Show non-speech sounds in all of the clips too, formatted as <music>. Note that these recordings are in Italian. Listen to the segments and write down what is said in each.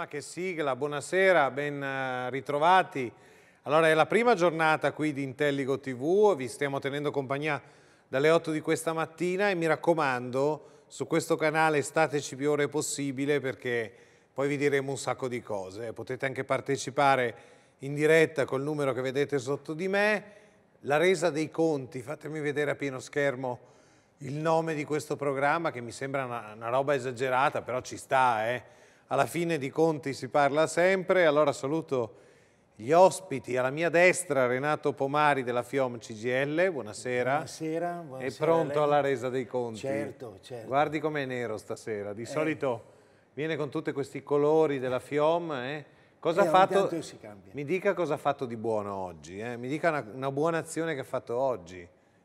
ma che sigla, buonasera, ben eh, ritrovati. Allora è la prima giornata qui di Intelligo TV, vi stiamo tenendo compagnia dalle 8 di questa mattina e mi raccomando su questo canale stateci più ore possibile perché poi vi diremo un sacco di cose. Potete anche partecipare in diretta col numero che vedete sotto di me, la resa dei conti, fatemi vedere a pieno schermo il nome di questo programma che mi sembra una, una roba esagerata, però ci sta, eh alla fine di conti si parla sempre, allora saluto gli ospiti. Alla mia destra Renato Pomari della FIOM CGL, buonasera. Buonasera. buonasera è pronto alla resa dei conti? Certo, certo. Guardi com'è nero stasera, di eh. solito viene con tutti questi colori della FIOM. Eh. Cosa eh, ha fatto? Mi dica cosa ha fatto di buono oggi, eh. mi dica una, una, buona azione che ha fatto oggi,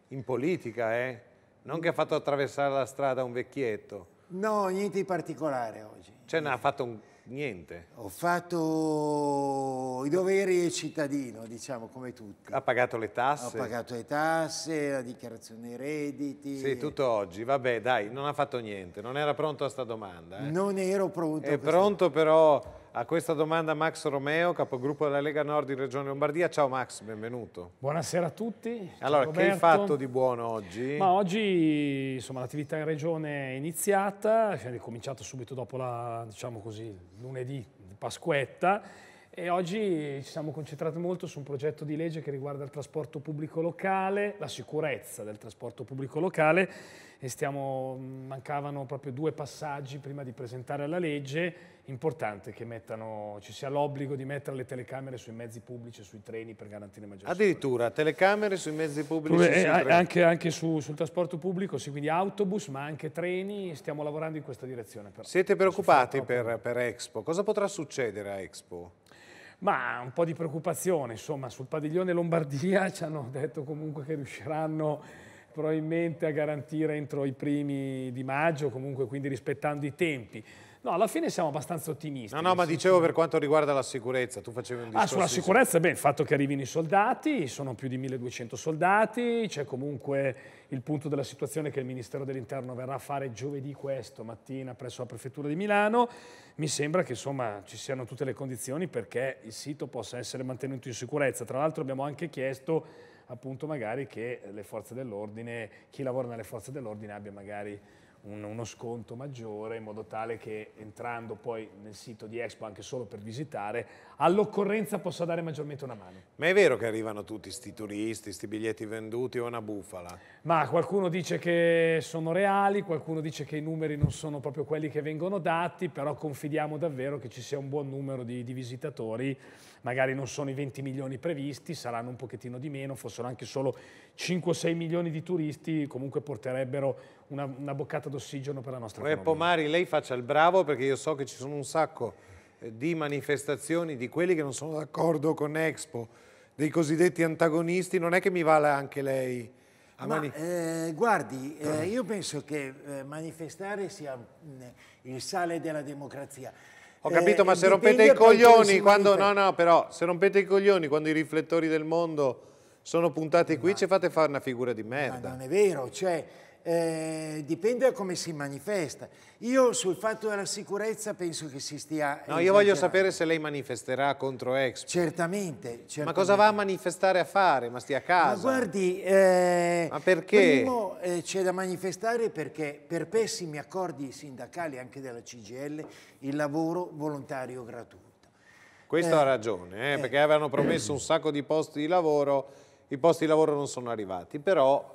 in politica, eh. non che ha fatto attraversare la strada un vecchietto. No, niente di particolare oggi. Cioè non ha fatto un... niente? Ho fatto i doveri del cittadino, diciamo, come tutti. Ha pagato le tasse? Ho pagato le tasse, la dichiarazione dei redditi. Sì, tutto oggi. Vabbè, dai, non ha fatto niente. Non era pronto a sta domanda. Eh? Non ero pronto. È pronto però a questa domanda Max Romeo, capogruppo della Lega Nord in Regione Lombardia. Ciao Max, benvenuto. Buonasera a tutti. allora, che hai fatto di buono oggi? Ma oggi l'attività in Regione è iniziata, cioè, è ricominciato subito dopo la, diciamo così, lunedì Pasquetta e oggi ci siamo concentrati molto su un progetto di legge che riguarda il trasporto pubblico locale, la sicurezza del trasporto pubblico locale e stiamo, mm, mancavano proprio due passaggi prima di presentare la legge, importante che mettano, ci sia l'obbligo di mettere le telecamere sui mezzi pubblici e sui treni per garantire maggiore Addirittura sicurezza. telecamere sui mezzi pubblici e sui eh, treni? Anche, anche su, sul trasporto pubblico, sì, quindi autobus ma anche treni, stiamo lavorando in questa direzione. Però. Siete preoccupati per, per Expo? Cosa potrà succedere a Expo? ma un po' di preoccupazione, insomma, sul padiglione Lombardia <laughs> ci hanno detto comunque che riusciranno probabilmente a garantire entro i primi di maggio, comunque quindi rispettando i tempi. No, alla fine siamo abbastanza ottimisti. No, no, ma dicevo per quanto riguarda la sicurezza, tu facevi un discorso. Ah, sulla sicurezza, beh, il fatto che arrivino i soldati, sono più di 1200 soldati, c'è comunque il punto della situazione che il Ministero dell'Interno verrà a fare giovedì questo mattina presso la Prefettura di Milano. Mi sembra che insomma ci siano tutte le condizioni perché il sito possa essere mantenuto in sicurezza. Tra l'altro abbiamo anche chiesto appunto magari che le forze dell'ordine, chi lavora nelle forze dell'ordine abbia magari un, uno sconto maggiore in modo tale che entrando poi nel sito di Expo anche solo per visitare, all'occorrenza possa dare maggiormente una mano. Ma è vero che arrivano tutti questi turisti, questi biglietti venduti o una bufala? Ma qualcuno dice che sono reali, qualcuno dice che i numeri non sono proprio quelli che vengono dati, però confidiamo davvero che ci sia un buon numero di, di visitatori magari non sono i 20 milioni previsti, saranno un pochettino di meno, fossero anche solo 5 o 6 milioni di turisti, comunque porterebbero una, una boccata d'ossigeno per la nostra Re economia. Pomari, lei faccia il bravo perché io so che ci sono un sacco eh, di manifestazioni di quelli che non sono d'accordo con Expo, dei cosiddetti antagonisti, non è che mi vale anche lei? Ma, eh, guardi, eh, io penso che eh, manifestare sia mh, mm, il sale della democrazia. Ho capito, eh, ma se rompete i coglioni quando... No, no, però, se rompete i coglioni quando i riflettori del mondo sono puntati qui, ma, ci fate fare una figura di merda. Ma non è vero, cioè eh, dipende da come si manifesta. Io sul fatto della sicurezza penso che si stia... No, io voglio sapere se lei manifesterà contro Expo. Certamente, certamente. Ma cosa va a manifestare a fare? Ma stia a casa. Ma guardi... Eh, Ma perché? Primo eh, c'è da manifestare perché per pessimi accordi sindacali anche della CGL il lavoro volontario gratuito. Questo ha eh, ragione, eh, eh. perché avevano promesso un sacco di posti di lavoro, i posti di lavoro non sono arrivati, però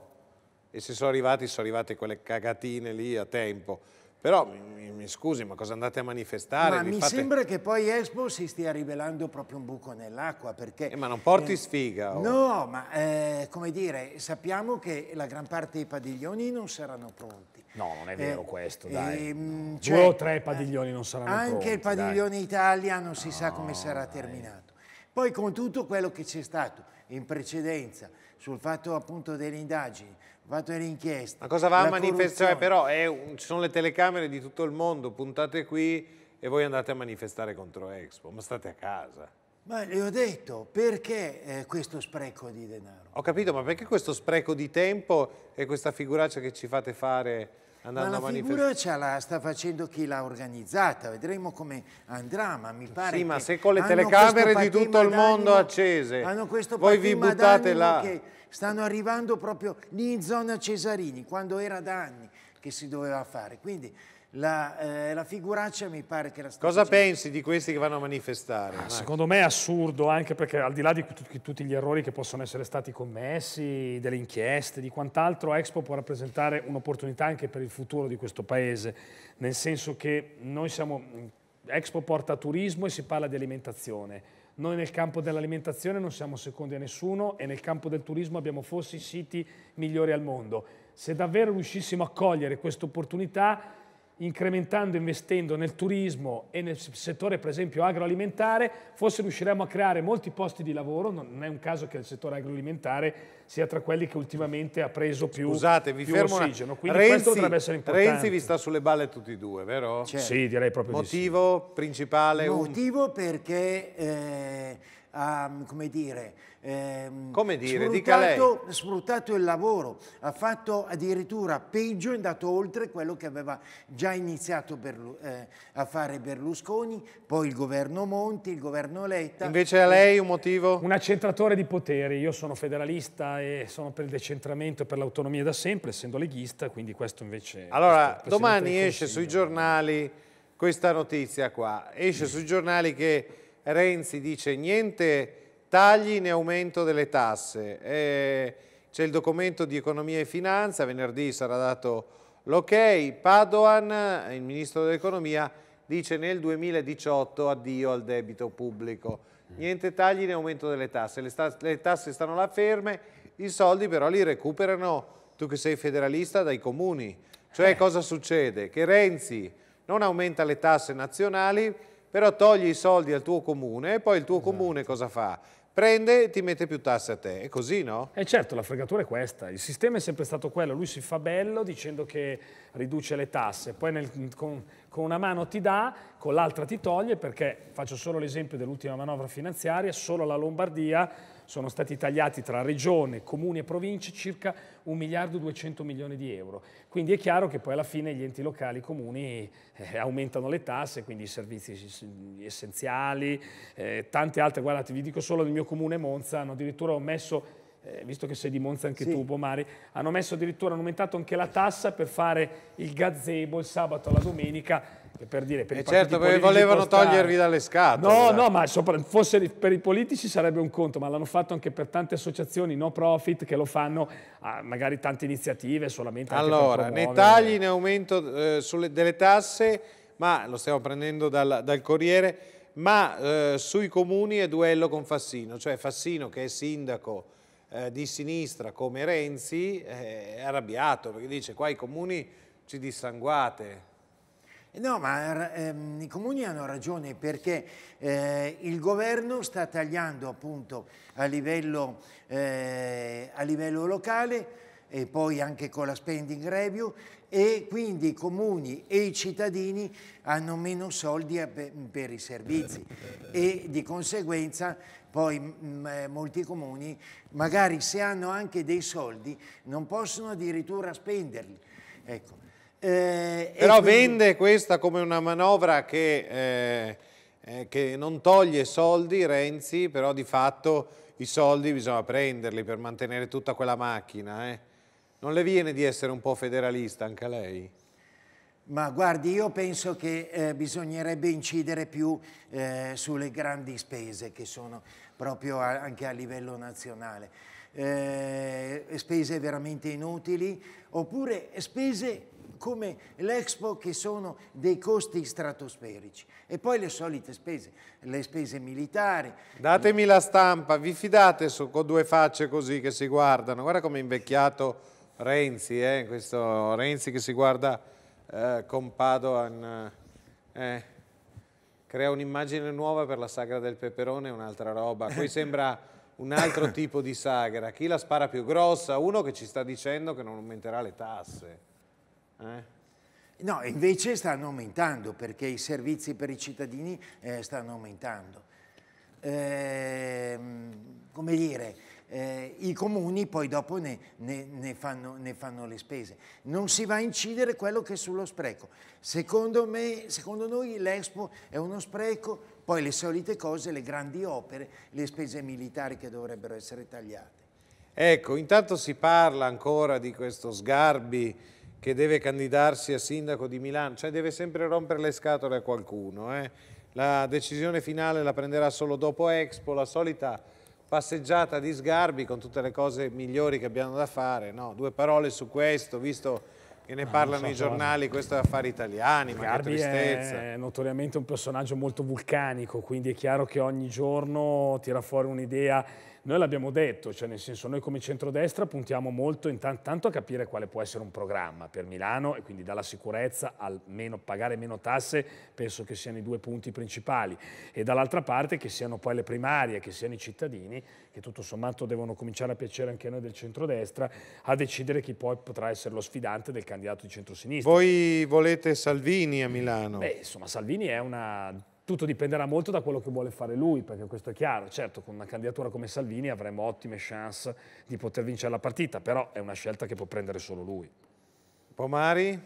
e se sono arrivati, sono arrivate quelle cagatine lì a tempo. Però mi, mi scusi, ma cosa andate a manifestare? Ma mi, mi fate... sembra che poi Expo si stia rivelando proprio un buco nell'acqua perché... Eh, ma non porti eh, sfiga? Oh. No, ma eh, come dire, sappiamo che la gran parte dei padiglioni non saranno pronti. No, non è vero eh, questo, dai. Ehm, cioè, Due o tre padiglioni non saranno pronti. Anche il padiglione dai. Italia non si no, sa come sarà dai. terminato. Poi con tutto quello che c'è stato in precedenza sul fatto appunto delle indagini, fatto le inchieste. Ma cosa va a manifestare? Però eh, un, ci sono le telecamere di tutto il mondo, puntate qui e voi andate a manifestare contro Expo, ma state a casa. Ma le ho detto, perché eh, questo spreco di denaro? Ho capito, ma perché questo spreco di tempo e questa figuraccia che ci fate fare andando a manifestare? Ma la figuraccia la sta facendo chi l'ha organizzata, vedremo come andrà, ma mi pare Sì, ma se con le telecamere di tutto il mondo accese, voi vi buttate là... Che stanno arrivando proprio lì in zona Cesarini, quando era da anni che si doveva fare. Quindi la, eh, la figuraccia mi pare che la stessa. Cosa pensi di questi che vanno a manifestare? Ah, secondo me è assurdo, anche perché al di là di tutti gli errori che possono essere stati commessi, delle inchieste, di quant'altro, Expo può rappresentare un'opportunità anche per il futuro di questo paese, nel senso che noi siamo... Expo porta turismo e si parla di alimentazione noi nel campo dell'alimentazione non siamo secondi a nessuno e nel campo del turismo abbiamo forse i siti migliori al mondo. Se davvero riuscissimo a cogliere questa opportunità incrementando, investendo nel turismo e nel settore per esempio agroalimentare, forse riusciremo a creare molti posti di lavoro, non è un caso che il settore agroalimentare sia tra quelli che ultimamente ha preso più, Scusate, vi più fermo ossigeno, quindi Renzi, questo dovrebbe essere importante. Renzi vi sta sulle balle tutti e due, vero? Certo. Sì, direi proprio Motivo di sì. Motivo principale? Motivo un... perché... Eh ha ehm, come dire, ehm, come dire sfruttato, sfruttato, il lavoro, ha fatto addirittura peggio, è andato oltre quello che aveva già iniziato Berlu eh, a fare Berlusconi, poi il governo Monti, il governo Letta. Invece a lei un motivo? Un accentratore di poteri, io sono federalista e sono per il decentramento e per l'autonomia da sempre, essendo leghista, quindi questo invece... Allora, domani esce sui giornali questa notizia qua, esce sui giornali che Renzi dice niente tagli né aumento delle tasse. Eh, c'è il documento di economia e finanza, venerdì sarà dato l'ok. Padoan, il ministro dell'economia, dice nel 2018 addio al debito pubblico. Niente tagli né aumento delle tasse. Le, ta le tasse stanno là ferme, i soldi però li recuperano, tu che sei federalista, dai comuni. Cioè eh. cosa succede? Che Renzi non aumenta le tasse nazionali, però togli i soldi al tuo comune e poi il tuo esatto. comune cosa fa? prende e ti mette più tasse a te, è così no? Eh certo, la fregatura è questa, il sistema è sempre stato quello, lui si fa bello dicendo che riduce le tasse, poi nel, con, con, una mano ti dà, con l'altra ti toglie perché, faccio solo l'esempio dell'ultima manovra finanziaria, solo la Lombardia sono stati tagliati tra regione, comuni e province circa un miliardo e 200 milioni di euro. Quindi è chiaro che poi alla fine gli enti locali, i comuni eh, aumentano le tasse, quindi i servizi essenziali, eh, tante altre. Guardate, vi dico solo nel mio comune Monza hanno addirittura messo eh, visto che sei di Monza anche sì. tu, Pomari, hanno messo addirittura, hanno aumentato anche la tassa per fare il gazebo il sabato alla domenica, per dire, per eh certo, perché volevano costa... togliervi dalle scatole. No, dai. no, ma sopra, forse per i politici sarebbe un conto, ma l'hanno fatto anche per tante associazioni no profit che lo fanno, magari tante iniziative solamente. Allora, né tagli né aumento eh, sulle, delle tasse, ma lo stiamo prendendo dal, dal Corriere, ma eh, sui comuni è duello con Fassino, cioè Fassino che è sindaco, eh, di sinistra come Renzi eh, è arrabbiato perché dice qua i comuni ci dissanguate. Eh, no, ma ehm, i comuni hanno ragione perché eh, il governo sta tagliando appunto a livello, eh, a livello locale e poi anche con la spending review e quindi i comuni e i cittadini hanno meno soldi per i servizi e di conseguenza poi mh, eh, molti comuni, magari se hanno anche dei soldi, non possono addirittura spenderli. Ecco. Eh, Però quindi... vende questa come una manovra che... Eh, eh... che non toglie soldi Renzi, però di fatto i soldi bisogna prenderli per mantenere tutta quella macchina. Eh. Non le viene di essere un po' federalista anche a lei? Ma guardi, io penso che eh, bisognerebbe incidere più eh, sulle grandi spese che sono proprio a, anche a livello nazionale. Eh, spese veramente inutili oppure spese come l'Expo che sono dei costi stratosferici e poi le solite spese, le spese militari. Datemi la stampa, vi fidate su, con due facce così che si guardano, guarda come è invecchiato Renzi, eh, questo Renzi che si guarda eh, con Padoan eh, eh crea un'immagine nuova per la sagra del peperone, un'altra roba. Qui eh. sembra un altro <coughs> tipo di sagra. Chi la spara più grossa? Uno che ci sta dicendo che non aumenterà le tasse. Eh? No, invece stanno aumentando perché i servizi per i cittadini eh, stanno aumentando. Eh, come dire, eh, i comuni poi dopo ne, ne, ne, fanno, ne, fanno, le spese. Non si va a incidere quello che è sullo spreco. Secondo, me, secondo noi l'Expo è uno spreco, poi le solite cose, le grandi opere, le spese militari che dovrebbero essere tagliate. Ecco, intanto si parla ancora di questo Sgarbi che deve candidarsi a sindaco di Milano, cioè deve sempre rompere le scatole a qualcuno. Eh? La decisione finale la prenderà solo dopo Expo, la solita passeggiata di sgarbi con tutte le cose migliori che abbiamo da fare. No, due parole su questo, visto che ne ah, no, parlano so i giornali, farlo. questo è affari italiani, Sgarbi ma che tristezza. è notoriamente un personaggio molto vulcanico, quindi è chiaro che ogni giorno tira fuori un'idea noi l'abbiamo detto, cioè nel senso noi come centrodestra puntiamo molto intanto a capire quale può essere un programma per Milano e quindi dalla sicurezza al meno, pagare meno tasse penso che siano i due punti principali e dall'altra parte che siano poi le primarie, che siano i cittadini che tutto sommato devono cominciare a piacere anche noi del centrodestra a decidere chi poi potrà essere lo sfidante del candidato di centrosinistra. Voi volete Salvini a Milano? Beh, insomma Salvini è una tutto dipenderà molto da quello che vuole fare lui, perché questo è chiaro. Certo, con una candidatura come Salvini avremo ottime chance di poter vincere la partita, però è una scelta che può prendere solo lui. Pomari,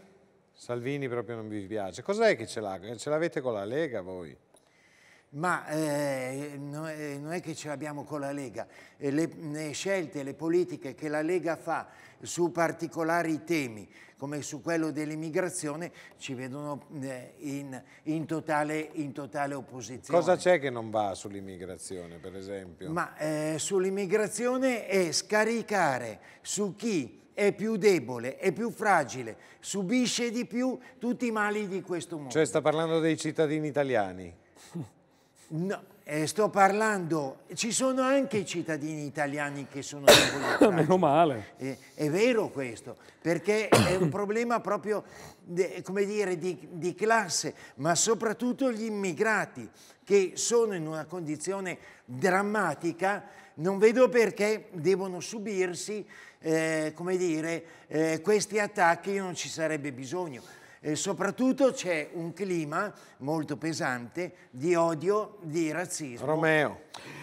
Salvini proprio non vi piace. Cos'è che ce l'ha? Ce l'avete con la Lega voi? ma eh, no, eh, non è che ce l'abbiamo con la Lega. Eh, le, le, scelte, le politiche che la Lega fa su particolari temi, come su quello dell'immigrazione, ci vedono eh, in, in, totale, in, totale, opposizione. Cosa c'è che non va sull'immigrazione, per esempio? Ma eh, sull'immigrazione è scaricare su chi è più debole, è più fragile, subisce di più tutti i mali di questo mondo. Cioè sta parlando dei cittadini italiani? <laughs> No, eh, sto parlando, ci sono anche i cittadini italiani che sono involucrati. <coughs> Meno male. Eh, è vero questo, perché è un problema proprio, de, come dire, di, di, classe, ma soprattutto gli immigrati che sono in una condizione drammatica, non vedo perché devono subirsi, eh, come dire, eh, questi attacchi, non ci sarebbe bisogno. E soprattutto c'è un clima molto pesante di odio, di razzismo. Romeo,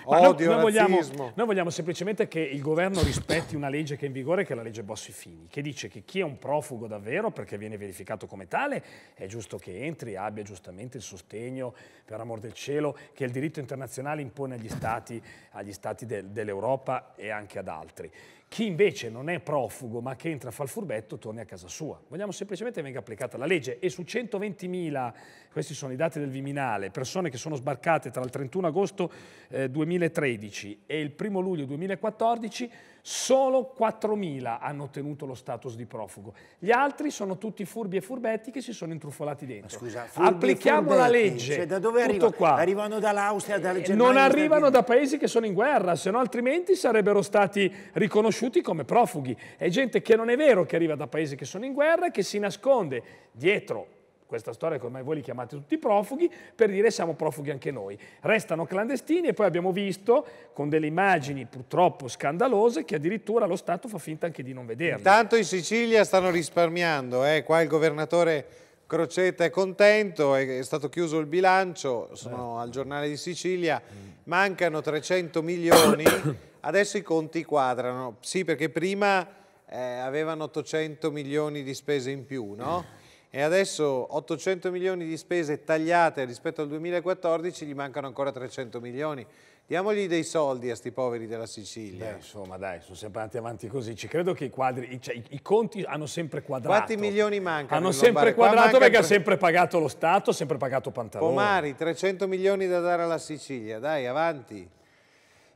Ma odio, noi, noi razzismo. Vogliamo, noi vogliamo semplicemente che il governo rispetti una legge che è in vigore, che è la legge Bossi-Fini, che dice che chi è un profugo davvero, perché viene verificato come tale, è giusto che entri, e abbia giustamente il sostegno, per amor del cielo, che il diritto internazionale impone agli stati, agli stati del, dell'Europa e anche ad altri. Chi invece non è profugo ma che entra a fa il furbetto torni a casa sua. Vogliamo semplicemente che venga applicata la legge e su 120.000 questi sono i dati del Viminale, persone che sono sbarcate tra il 31 agosto eh, 2013 e il 1 luglio 2014, solo 4.000 hanno ottenuto lo status di profugo. Gli altri sono tutti furbi e furbetti che si sono intrufolati dentro. Ma scusa, furbi, Applichiamo furbetti, la legge. Cioè, da dove arrivano? Qua. Arrivano dall'Austria, dalla eh, Germania? Non arrivano da paesi che sono in guerra, se no altrimenti sarebbero stati riconosciuti come profughi. È gente che non è vero che arriva da paesi che sono in guerra e che si nasconde dietro questa storia che ormai voi li chiamate tutti profughi, per dire siamo profughi anche noi. Restano clandestini e poi abbiamo visto con delle immagini purtroppo scandalose che addirittura lo Stato fa finta anche di non vederli. Intanto in Sicilia stanno risparmiando, eh? qua il governatore Crocetta è contento, è stato chiuso il bilancio, sono eh. al giornale di Sicilia, mancano 300 milioni, <coughs> adesso i conti quadrano, sì perché prima eh, avevano 800 milioni di spese in più, no? e adesso 800 milioni di spese tagliate rispetto al 2014, gli mancano ancora 300 milioni. Diamogli dei soldi a sti poveri della Sicilia. Beh, insomma, dai, sono sempre andati avanti così. Ci credo che i quadri, cioè, i, i, conti hanno sempre quadrato. Quanti milioni mancano? Hanno sempre quadrato perché ha sempre pagato lo Stato, sempre pagato Pantaloni. Pomari, 300 milioni da dare alla Sicilia, dai, avanti.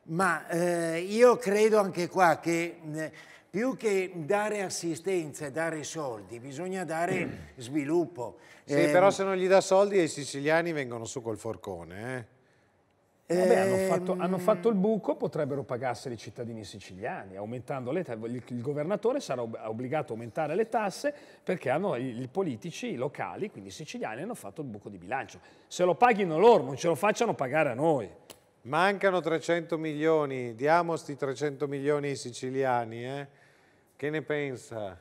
Ma eh, io credo anche qua che... Eh, più che dare assistenza e dare soldi, bisogna dare mm. sviluppo. Sì, eh, però se non gli dà soldi i siciliani vengono su col forcone, eh? Eh, Vabbè, hanno, ehm, fatto, hanno fatto, il buco, potrebbero pagarsi i cittadini siciliani, aumentando le tasse. Il governatore sarà obbligato a aumentare le tasse perché hanno, i politici locali, quindi i siciliani, hanno fatto il buco di bilancio. Se lo paghino loro, non ce lo facciano pagare a noi. Mancano 300 milioni, diamo sti 300 milioni ai siciliani, eh? Che ne pensa?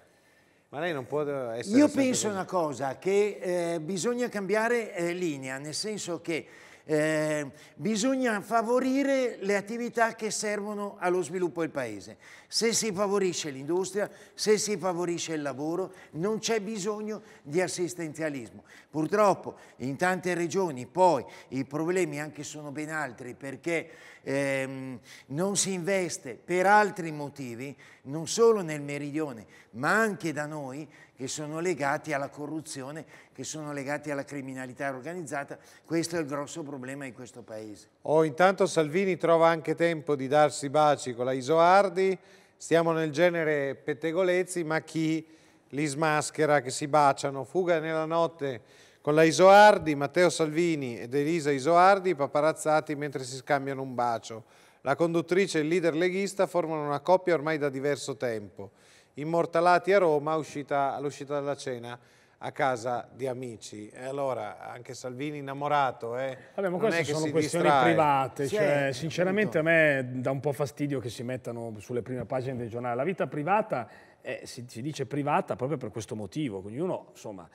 Ma lei non può essere... Io penso così. una cosa, che eh, bisogna cambiare eh, linea, nel senso che eh, bisogna favorire le attività che servono allo sviluppo del Paese. Se si favorisce l'industria, se si favorisce il lavoro, non c'è bisogno di assistenzialismo. Purtroppo in tante regioni poi i problemi anche sono ben altri perché ehm, non si investe per altri motivi, non solo nel meridione ma anche da noi, che sono legati alla corruzione, che sono legati alla criminalità organizzata. Questo è il grosso problema in questo Paese. Oh, intanto Salvini trova anche tempo di darsi baci con la Isoardi, stiamo nel genere pettegolezzi, ma chi li smaschera, che si baciano, fuga nella notte con la Isoardi, Matteo Salvini ed Elisa Isoardi paparazzati mentre si scambiano un bacio. La conduttrice e il leader leghista formano una coppia ormai da diverso tempo immortalati a Roma all'uscita dalla cena a casa di amici. E allora anche Salvini innamorato. Eh, Vabbè, ma queste sono questioni distrae. private. Sì, cioè, sinceramente tutto. a me dà un po' fastidio che si mettano sulle prime pagine del giornale. La vita privata eh, si, si, dice privata proprio per questo motivo. Ognuno, insomma,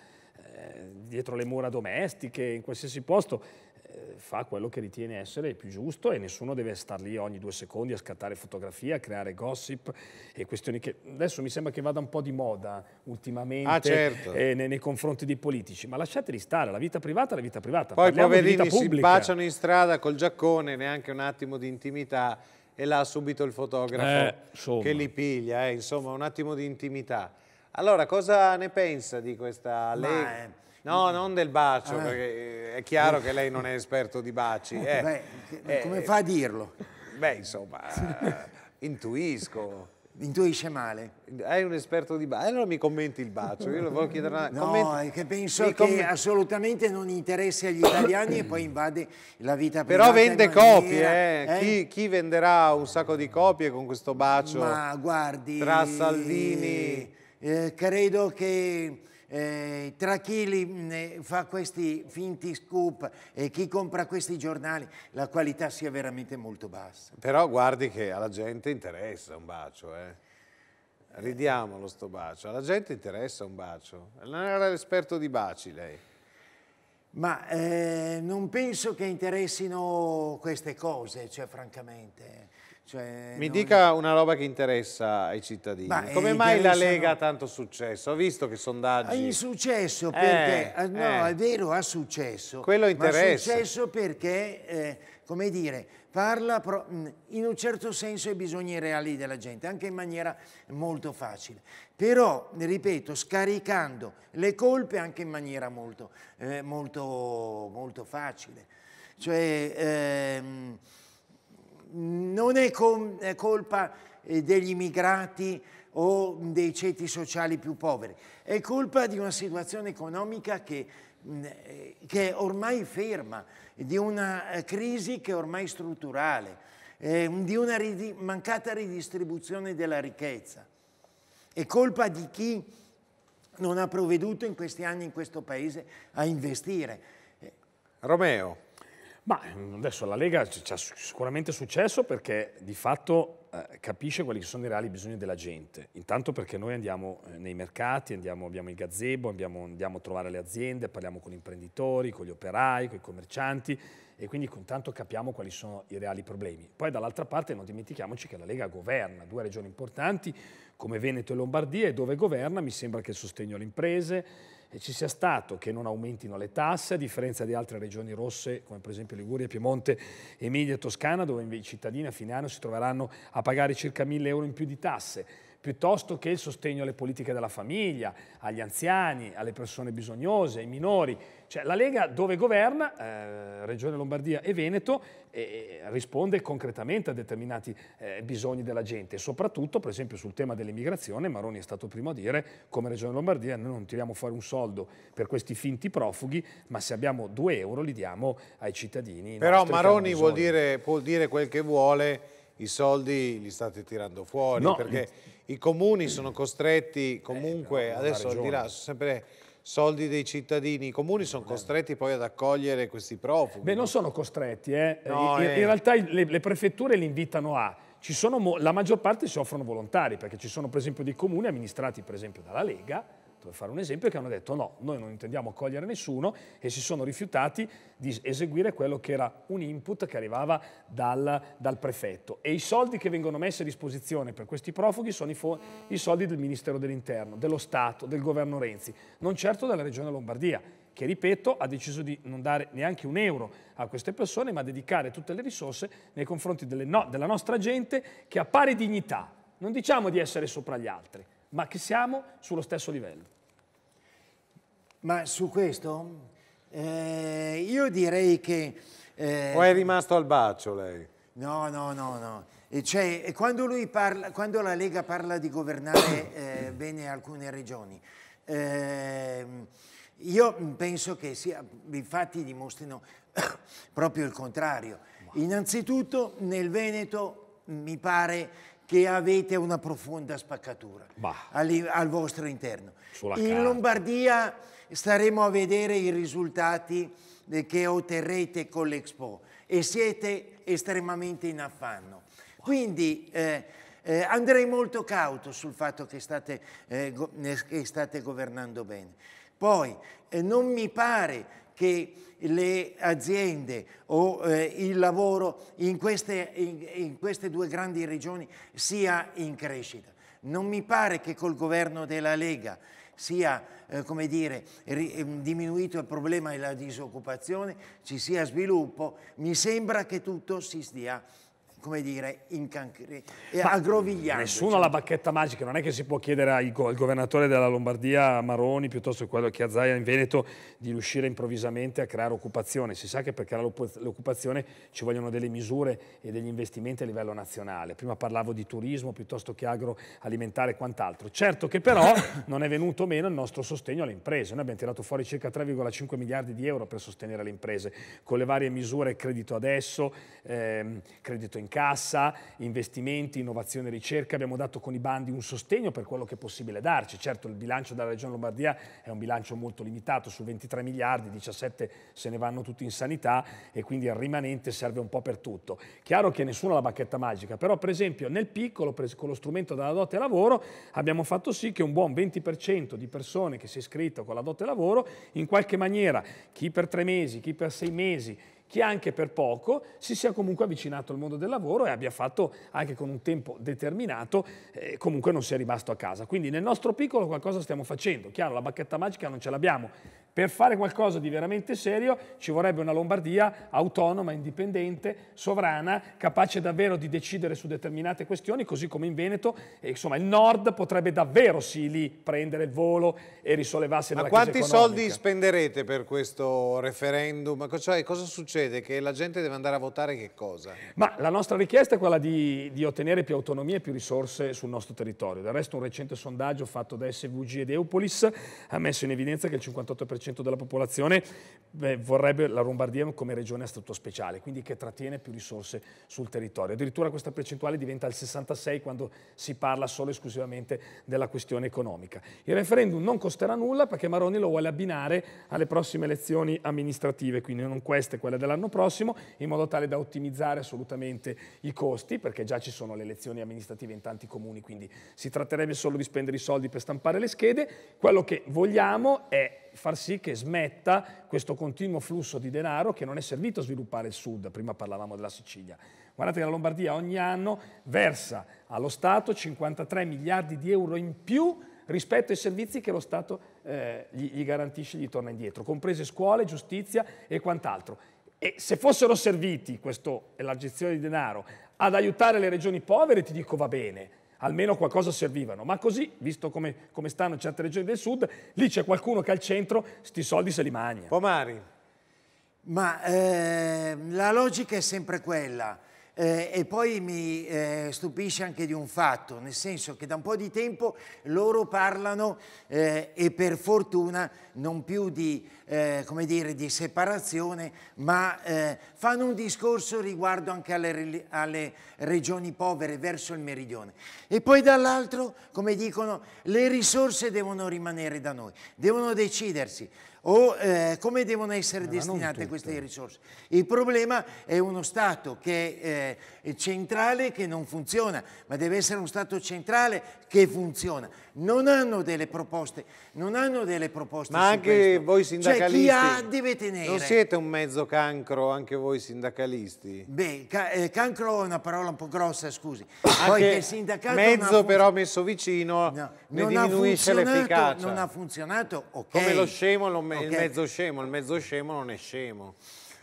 eh, dietro le mura domestiche, in qualsiasi posto eh, fa quello che ritiene essere più giusto e nessuno deve star lì ogni due secondi a scattare fotografie, a creare gossip e questioni che adesso mi sembra che vada un po' di moda ultimamente ah, certo. eh, nei, nei, confronti dei politici, ma lasciateli stare, la vita privata è la vita privata. Poi i poverini si baciano in strada col giaccone, neanche un attimo di intimità e là subito il fotografo eh, che li piglia, eh, insomma un attimo di intimità. Allora cosa ne pensa di questa legge? No, non del bacio, ah. perché eh, è chiaro eh. che lei non è esperto di baci. Eh, eh. beh, come fa a dirlo? Beh, insomma, <laughs> intuisco. Intuisce male. Hai un esperto di bacio. Allora mi commenti il bacio. Io lo voglio chiedere una... No, è che penso che assolutamente non interessi agli italiani e poi invade la vita privata. Però vende copie, maniera... eh. Chi, chi, venderà un sacco di copie con questo bacio? Ma guardi... Tra Salvini... Eh, credo che eh, tra chi li, mm, eh, fa questi finti scoop e chi compra questi giornali, la qualità sia veramente molto bassa. Però guardi che alla gente interessa un bacio, eh. Ridiamolo sto bacio, alla gente interessa un bacio. Non era l'esperto di baci lei. Ma eh, non penso che interessino queste cose, cioè francamente. Cioè, Mi non... dica una roba che interessa ai cittadini. Ma Come mai la Lega ha tanto successo? Ho visto che sondaggi... Ha successo eh, perché... Eh, no, eh. è vero, ha successo. Quello interessa. Ha successo perché, eh, come dire, parla... Pro... In un certo senso ai bisogni reali della gente, anche in maniera molto facile. Però, ripeto, scaricando le colpe anche in maniera molto, eh, molto, molto facile. Cioè... Ehm non è, è colpa eh, degli immigrati o dei ceti sociali più poveri, è colpa di una situazione economica che, mm, eh, che è ormai ferma, di una eh, crisi che è ormai strutturale, di una mancata ridistribuzione della ricchezza. È colpa di chi non ha provveduto in questi anni in questo paese a investire. Romeo. Ma adesso la Lega ha sicuramente successo perché di fatto eh, capisce quali sono i reali bisogni della gente. Intanto perché noi andiamo eh, nei mercati, andiamo, abbiamo il gazebo, andiamo, andiamo a trovare le aziende, parliamo con gli imprenditori, con gli operai, con i commercianti e quindi intanto capiamo quali sono i reali problemi. Poi dall'altra parte non dimentichiamoci che la Lega governa due regioni importanti come Veneto e Lombardia e dove governa mi sembra che il sostegno alle imprese ci sia stato che non aumentino le tasse, a differenza di altre regioni rosse come per esempio Liguria, Piemonte, Emilia e Toscana, dove i cittadini a fine anno si troveranno a pagare circa 1000 euro in più di tasse piuttosto che il sostegno alle politiche della famiglia, agli anziani, alle persone bisognose, ai minori, cioè, la Lega dove governa, eh, Regione Lombardia e Veneto, eh, risponde concretamente a determinati eh, bisogni della gente, soprattutto per esempio sul tema dell'immigrazione, Maroni è stato primo a dire come Regione Lombardia noi non tiriamo fuori un soldo per questi finti profughi, ma se abbiamo due euro li diamo ai cittadini. Però Maroni vuol dire, può dire quel che vuole, i soldi li state tirando fuori, no. perché i comuni sono costretti comunque, eh, adesso al di là, sono sempre soldi dei cittadini, i comuni sono costretti poi ad accogliere questi profughi. Beh, non sono costretti, eh. No, in, eh. in, realtà le, le prefetture li invitano a... Sono, la maggior parte si offrono volontari, perché ci sono per esempio dei comuni amministrati per esempio dalla Lega, per fare un esempio, che hanno detto no, noi non intendiamo accogliere nessuno e si sono rifiutati di eseguire quello che era un input che arrivava dal, dal prefetto. E i soldi che vengono messi a disposizione per questi profughi sono i, i soldi del Ministero dell'Interno, dello Stato, del governo Renzi, non certo della Regione Lombardia che ripeto ha deciso di non dare neanche un euro a queste persone, ma dedicare tutte le risorse nei confronti no, della nostra gente che ha pari dignità. Non diciamo di essere sopra gli altri, ma che siamo sullo stesso livello. Ma su questo eh, io direi che... Eh, o è rimasto al bacio lei? No, no, no, no. E cioè, quando, parla, quando, la Lega parla di governare <coughs> eh, bene alcune regioni, ehm, io penso che sia, i fatti dimostrino <coughs> proprio il contrario. Innanzitutto nel Veneto mi pare che avete una profonda spaccatura al, al, vostro interno. Sulla In carta. Lombardia staremo a vedere i risultati eh, che otterrete con l'Expo e siete estremamente in affanno. Quindi eh, eh, andrei molto cauto sul fatto che state, eh, eh che state governando bene. Poi eh, non mi pare che le aziende o eh, il lavoro in queste, in, in queste due grandi regioni sia in crescita. Non mi pare che col governo della Lega sia eh, come dire, ehm, diminuito il problema della disoccupazione, ci sia sviluppo, mi sembra che tutto si stia come dire, aggrovigliante. Nessuno ha la bacchetta magica, non è che si può chiedere al, governatore della Lombardia Maroni piuttosto che quello che a Zaia in Veneto di riuscire improvvisamente a creare occupazione. Si sa che per creare l'occupazione ci vogliono delle misure e degli investimenti a livello nazionale. Prima parlavo di turismo piuttosto che agroalimentare e quant'altro. Certo che però <coughs> non è venuto meno il nostro sostegno alle imprese. Noi abbiamo tirato fuori circa 3,5 miliardi di euro per sostenere le imprese con le varie misure credito adesso, ehm, credito in cassa, investimenti, innovazione e ricerca, abbiamo dato con i bandi un sostegno per quello che è possibile darci. Certo il bilancio della Regione Lombardia è un bilancio molto limitato, su 23 miliardi, 17 se ne vanno tutti in sanità e quindi il rimanente serve un po' per tutto. Chiaro che nessuno ha la bacchetta magica, però per esempio nel piccolo, con lo strumento della dote lavoro, abbiamo fatto sì che un buon 20% di persone che si è iscritto con la dote lavoro, in qualche maniera, chi per tre mesi, chi per sei mesi, che anche per poco si sia comunque avvicinato al mondo del lavoro e abbia fatto anche con un tempo determinato, eh, comunque non sia rimasto a casa. Quindi nel nostro piccolo qualcosa stiamo facendo. Chiaro, la bacchetta magica non ce l'abbiamo, per fare qualcosa di veramente serio ci vorrebbe una Lombardia autonoma, indipendente, sovrana, capace davvero di decidere su determinate questioni, così come in Veneto, e, insomma il nord potrebbe davvero sì lì prendere il volo e risollevarsi Ma dalla crisi economica. Ma quanti soldi spenderete per questo referendum? Cioè, cosa succede? Che la gente deve andare a votare che cosa? Ma la nostra richiesta è quella di, di ottenere più autonomia e più risorse sul nostro territorio. Del resto un recente sondaggio fatto da SVG ed Eupolis ha messo in evidenza che il 58% 50% della popolazione beh, vorrebbe la Lombardia come regione a statuto speciale, quindi che trattiene più risorse sul territorio. Addirittura questa percentuale diventa il 66 quando si parla solo e esclusivamente della questione economica. Il referendum non costerà nulla perché Maroni lo vuole abbinare alle prossime elezioni amministrative, quindi non queste, quelle dell'anno prossimo, in modo tale da ottimizzare assolutamente i costi, perché già ci sono le elezioni amministrative in tanti comuni, quindi si tratterebbe solo di spendere i soldi per stampare le schede. Quello che vogliamo è far sì che smetta questo continuo flusso di denaro che non è servito a sviluppare il sud, prima parlavamo della Sicilia. Guardate che la Lombardia ogni anno versa allo Stato 53 miliardi di euro in più rispetto ai servizi che lo Stato eh, gli, gli garantisce e gli torna indietro, comprese scuole, giustizia e quant'altro. E se fossero serviti, questo è l'aggezione di denaro, ad aiutare le regioni povere, ti dico va bene, almeno qualcosa servivano. Ma così, visto come, come stanno certe regioni del sud, lì c'è qualcuno che al centro sti soldi se li mangia. Pomari. Ma eh, la logica è sempre quella. Eh, e poi mi eh, stupisce anche di un fatto, nel senso che da un po' di tempo loro parlano eh, e per fortuna non più di, eh, dire, di separazione, ma eh, fanno un discorso riguardo anche alle, alle, regioni povere verso il meridione. E poi dall'altro, come dicono, le risorse devono rimanere da noi, devono decidersi o eh, come devono essere Ma destinate queste risorse. Il problema è uno Stato che eh, è centrale che non funziona, ma deve essere uno Stato centrale che funziona. Non hanno delle proposte, non hanno delle proposte Ma anche questo. voi sindacalisti. Cioè chi ha deve tenere. Non siete un mezzo cancro anche voi sindacalisti? Beh, ca eh, cancro è una parola un po' grossa, scusi. Poi che il sindacato mezzo però messo vicino no, ne non diminuisce l'efficacia. Non ha funzionato, ok. Come lo scemo non me, okay. il mezzo scemo, il mezzo scemo non è scemo.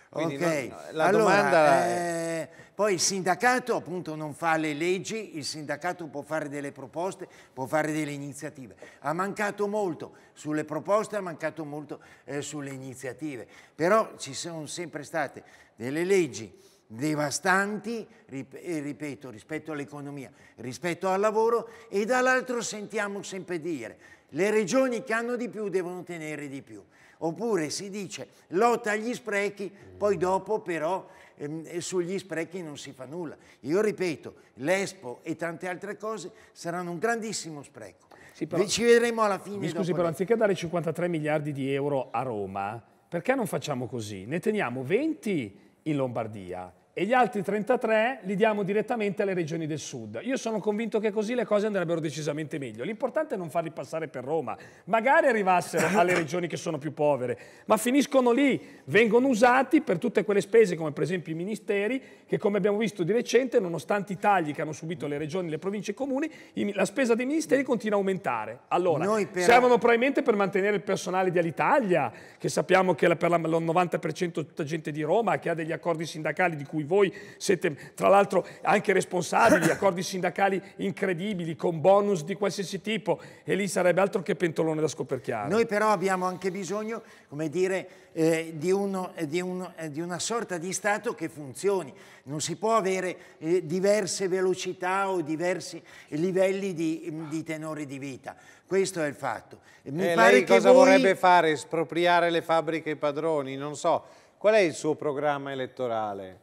Quindi ok, non, la allora, domanda... Eh, poi il sindacato appunto non fa le leggi, il sindacato può fare delle proposte, può fare delle iniziative. Ha mancato molto sulle proposte, ha mancato molto eh, sulle iniziative, però ci sono sempre state delle leggi devastanti, eh, ripeto, rispetto all'economia, rispetto al lavoro e dall'altro sentiamo sempre dire le regioni che hanno di più devono tenere di più. Oppure si dice lotta agli sprechi, poi dopo però ehm, eh, sugli sprechi non si fa nulla. Io ripeto, l'Expo e tante altre cose saranno un grandissimo spreco. Sì, però, Ci vedremo alla fine. Mi scusi, però anziché dare 53 miliardi di euro a Roma, perché non facciamo così? Ne teniamo 20 in Lombardia e gli altri 33 li diamo direttamente alle regioni del sud. Io sono convinto che così le cose andrebbero decisamente meglio. L'importante è non farli passare per Roma. Magari arrivassero alle regioni che sono più povere, ma finiscono lì, vengono usati per tutte quelle spese come per esempio i ministeri che come abbiamo visto di recente, nonostante i tagli che hanno subito le regioni, le province e i comuni, la spesa dei ministeri continua a aumentare. Allora, però... servono probabilmente per mantenere il personale di Alitalia, che sappiamo che è per il 90% è tutta gente di Roma, che ha degli accordi sindacali di cui voi siete tra l'altro anche responsabili, <laughs> accordi sindacali incredibili, con bonus di qualsiasi tipo, e lì sarebbe altro che pentolone da scoperchiare. Noi però abbiamo anche bisogno, come dire, eh, di, uno, eh, di, uno, eh, di, una sorta di Stato che funzioni. Non si può avere eh, diverse velocità o diversi livelli di, mm, di tenore di vita. Questo è il fatto. Mi eh, pare lei cosa voi... vorrebbe fare? Espropriare le fabbriche padroni? Non so. Qual è il suo programma elettorale?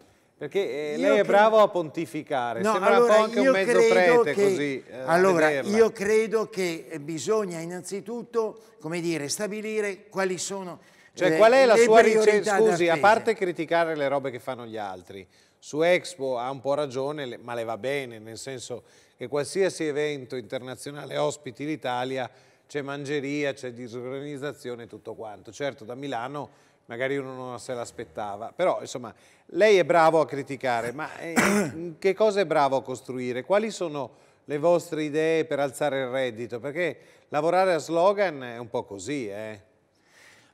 Perché eh, lei è bravo a pontificare, no, sembra allora, un po' anche un mezzo prete che, così. Eh, allora, vederla. io credo che eh, bisogna innanzitutto, come dire, stabilire quali sono cioè, le, eh, qual è la sua ricerca? Scusi, a parte criticare le robe che fanno gli altri, su Expo ha un po' ragione, ma le va bene, nel senso che qualsiasi evento internazionale ospiti l'Italia, c'è mangeria, c'è disorganizzazione tutto quanto. Certo, da Milano magari uno non se l'aspettava, però insomma lei è bravo a criticare, ma eh, <coughs> che cosa è bravo a costruire? Quali sono le vostre idee per alzare il reddito? Perché lavorare a slogan è un po' così, eh?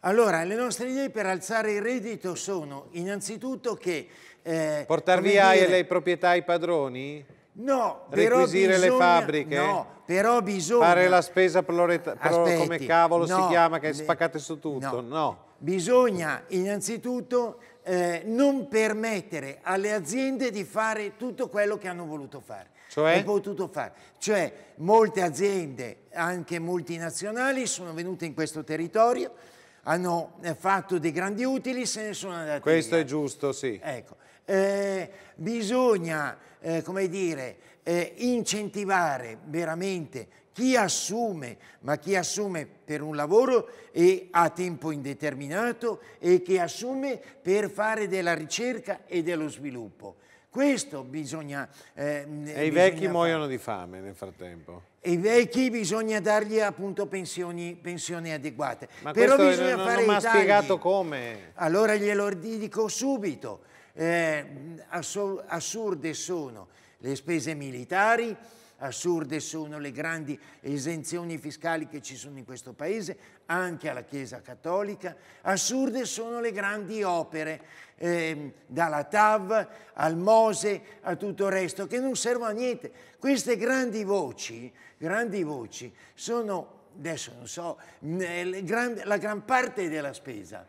Allora, le nostre idee per alzare il reddito sono innanzitutto che... Eh, Portar via dire... le proprietà ai padroni? No, Requisire bisogna... le fabbriche? No, però bisogna... Fare la spesa proleta... Aspetti, come cavolo no, si chiama, che spaccate su tutto? no. no bisogna innanzitutto eh, non permettere alle aziende di fare tutto quello che hanno voluto fare. Cioè? potuto fare. Cioè molte aziende, anche multinazionali, sono venute in questo territorio, hanno eh, fatto dei grandi utili, se ne sono andate Questo via. è giusto, sì. Ecco. Eh, bisogna, eh, come dire, eh, incentivare veramente chi assume, ma chi assume per un lavoro e a tempo indeterminato e chi assume per fare della ricerca e dello sviluppo. Questo bisogna... Eh, mm, e bisogna i vecchi fare. muoiono di fame nel frattempo. E i vecchi bisogna dargli appunto pensioni, pensioni adeguate. Ma Però bisogna non, fare non ha spiegato come. Allora glielo dico subito. Eh, assurde sono le spese militari, assurde sono le grandi esenzioni fiscali che ci sono in questo paese, anche alla Chiesa Cattolica, assurde sono le grandi opere, eh, dalla TAV al Mose a tutto il resto, che non servono a niente. Queste grandi voci, grandi voci sono, adesso non so, la gran parte della spesa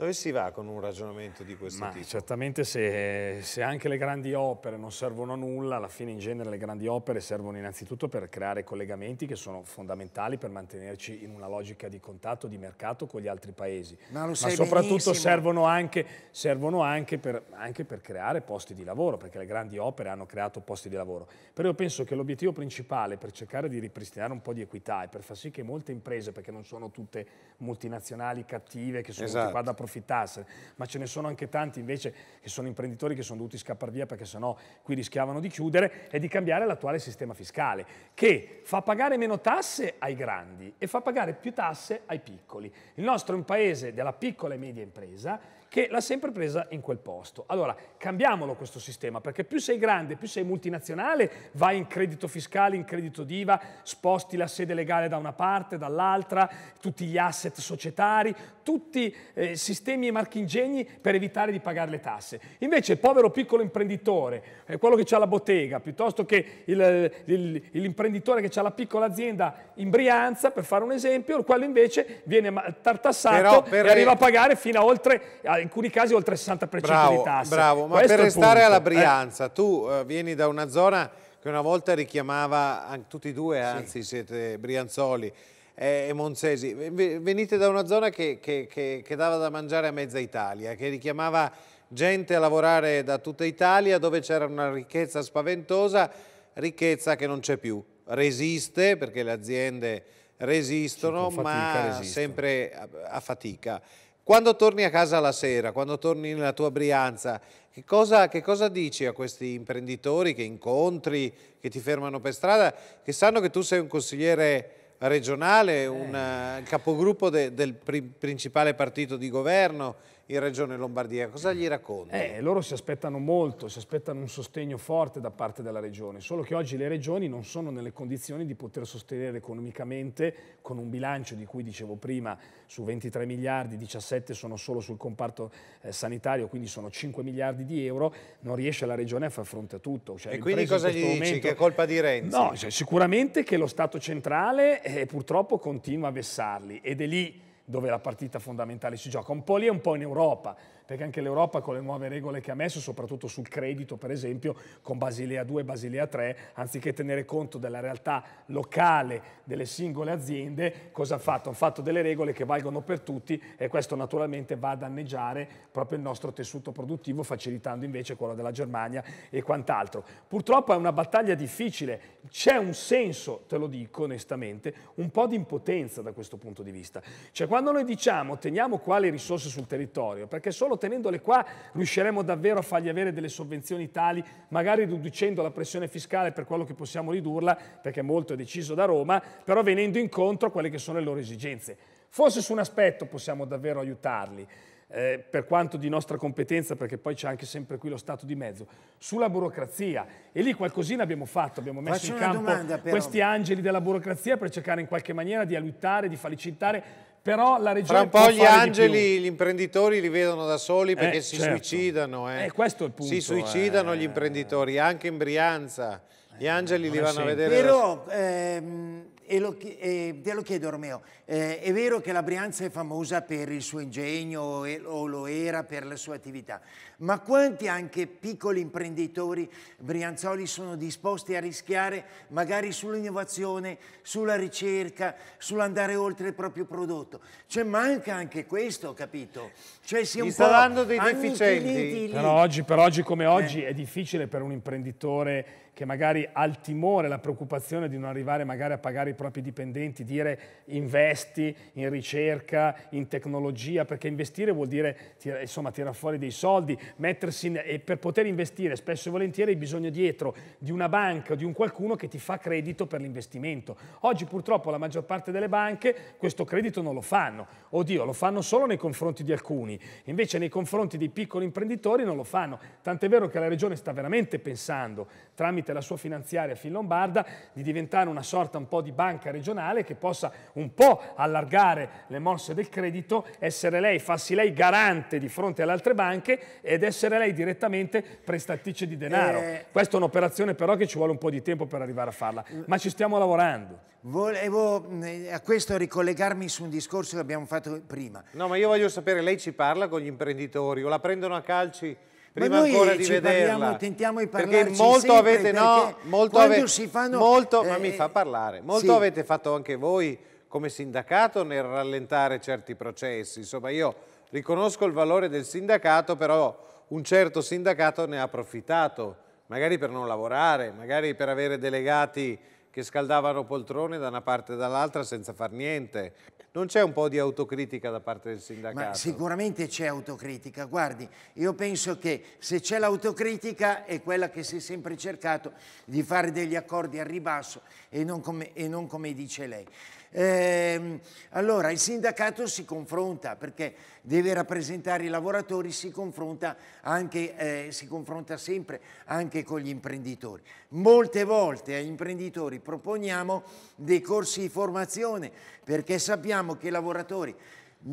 dove si va con un ragionamento di questo Ma tipo? Certamente se, se, anche le grandi opere non servono a nulla, alla fine in genere le grandi opere servono innanzitutto per creare collegamenti che sono fondamentali per mantenerci in una logica di contatto, di mercato con gli altri paesi. Ma, Ma soprattutto servono, anche, servono anche, per, anche per creare posti di lavoro, perché le grandi opere hanno creato posti di lavoro. Però io penso che l'obiettivo principale per cercare di ripristinare un po' di equità e per far sì che molte imprese, perché non sono tutte multinazionali cattive che sono esatto. qua da approfittare, approfittarsene, ma ce ne sono anche tanti invece che sono imprenditori che sono dovuti scappare via perché sennò qui rischiavano di chiudere, è di cambiare l'attuale sistema fiscale, che fa pagare meno tasse ai grandi e fa pagare più tasse ai piccoli. Il nostro è un paese della piccola e media impresa che l'ha sempre presa in quel posto. Allora, cambiamolo questo sistema, perché più sei grande, più sei multinazionale, vai in credito fiscale, in credito d'IVA, sposti la sede legale da una parte, dall'altra, tutti gli asset societari, tutti eh, sistemi e marchingegni per evitare di pagare le tasse. Invece il povero piccolo imprenditore, eh, quello che ha la bottega, piuttosto che l'imprenditore che ha la piccola azienda in Brianza, per fare un esempio, quello invece viene tartassato però, però, e arriva a pagare fino a oltre alcuni casi oltre il 60% bravo, di tasse. Bravo, ma Questo per restare punto, alla eh. Brianza, eh? tu uh, vieni da una zona che una volta richiamava, tutti e due anzi sì. siete Brianzoli, e Monzesi, venite da una zona che, che, che, che, dava da mangiare a mezza Italia, che richiamava gente a lavorare da tutta Italia, dove c'era una ricchezza spaventosa, ricchezza che non c'è più. Resiste, perché le aziende resistono, ma resistono. sempre a, a fatica. Quando torni a casa la sera, quando torni nella tua Brianza, che cosa, che cosa, dici a questi imprenditori che incontri, che ti fermano per strada, che sanno che tu sei un consigliere regionale, un eh. eh capogruppo de, del pri principale partito di governo, in Regione Lombardia. Cosa gli racconta? Eh, loro si aspettano molto, si aspettano un sostegno forte da parte della Regione, solo che oggi le Regioni non sono nelle condizioni di poter sostenere economicamente con un bilancio di cui dicevo prima su 23 miliardi, 17 sono solo sul comparto eh, sanitario, quindi sono 5 miliardi di euro, non riesce la Regione a far fronte a tutto. Cioè, e quindi cosa gli momento... Che è colpa di Renzi? No, cioè, sicuramente che lo Stato centrale eh, purtroppo continua a vessarli ed è lì dove la partita fondamentale si gioca, un po' lì e un po' in Europa perché anche l'Europa con le nuove regole che ha messo, soprattutto sul credito per esempio, con Basilea 2 e Basilea 3, anziché tenere conto della realtà locale delle singole aziende, cosa ha fatto? Ha fatto delle regole che valgono per tutti e questo naturalmente va a danneggiare proprio il nostro tessuto produttivo, facilitando invece quello della Germania e quant'altro. Purtroppo è una battaglia difficile, c'è un senso, te lo dico onestamente, un po' di impotenza da questo punto di vista. Cioè quando noi diciamo teniamo quali risorse sul territorio, perché solo tenendole qua riusciremo davvero a fargli avere delle sovvenzioni tali, magari riducendo la pressione fiscale per quello che possiamo ridurla, perché molto è deciso da Roma, però venendo incontro a quelle che sono le loro esigenze. Forse su un aspetto possiamo davvero aiutarli, eh, per quanto di nostra competenza, perché poi c'è anche sempre qui lo Stato di mezzo, sulla burocrazia. E lì qualcosina abbiamo fatto, abbiamo messo Faccio in campo domanda, questi angeli della burocrazia per cercare in qualche maniera di aiutare, di facilitare però la regione Tra un po' gli angeli, gli imprenditori li vedono da soli eh, perché eh, si certo. suicidano. Eh. Eh, questo è il punto. Si suicidano gli eh. imprenditori, anche in Brianza. Gli eh, angeli li vanno sempre. a vedere. Però ehm, e, lo, e te lo chiedo Romeo, eh, è vero che la Brianza è famosa per il suo ingegno o lo era per la sua attività, ma quanti anche piccoli imprenditori brianzoli sono disposti a rischiare magari sull'innovazione, sulla ricerca, sull'andare oltre il proprio prodotto? Cioè manca anche questo, capito? Cioè si è un sta dando dei deficienti. Lì, lì. Per, oggi, per oggi, come eh. oggi eh. è difficile per un imprenditore che magari ha il timore, la preoccupazione di non arrivare magari a pagare i propri dipendenti, dire investi in ricerca, in tecnologia, perché investire vuol dire insomma tirare fuori dei soldi, mettersi in, e per poter investire spesso e volentieri hai bisogno dietro di una banca o di un qualcuno che ti fa credito per l'investimento. Oggi purtroppo la maggior parte delle banche questo credito non lo fanno, oddio lo fanno solo nei confronti di alcuni, invece nei confronti dei piccoli imprenditori non lo fanno, tant'è vero che la regione sta veramente pensando tramite tramite la sua finanziaria Finlombarda di diventare una sorta un po' di banca regionale che possa un po' allargare le mosse del credito, essere lei, farsi lei garante di fronte alle altre banche ed essere lei direttamente prestatrice di denaro. Eh, Questa è un'operazione però che ci vuole un po' di tempo per arrivare a farla, mm. ma ci stiamo lavorando. Volevo eh, a questo ricollegarmi su un discorso che abbiamo fatto prima. No, ma io voglio sapere, lei ci parla con gli imprenditori o la prendono a calci? prima ma noi ancora di vederla. Parliamo, tentiamo di parlarci perché molto sempre, avete, no, molto ave, si fanno... Molto, eh, ma mi fa parlare, molto sì. avete fatto anche voi come sindacato nel rallentare certi processi. Insomma, io riconosco il valore del sindacato, però un certo sindacato ne ha approfittato, magari per non lavorare, magari per avere delegati che scaldavano poltrone da una parte e dall'altra senza far niente. Non c'è un po' di autocritica da parte del sindacato? Ma sicuramente c'è autocritica, guardi, io penso che se c'è l'autocritica è quella che si è sempre cercato di fare degli accordi al ribasso e non come, e non come dice lei. Eh, allora il sindacato si confronta perché deve rappresentare i lavoratori, si confronta, anche, eh, si confronta sempre anche con gli imprenditori. Molte volte agli imprenditori proponiamo dei corsi di formazione perché sappiamo che i lavoratori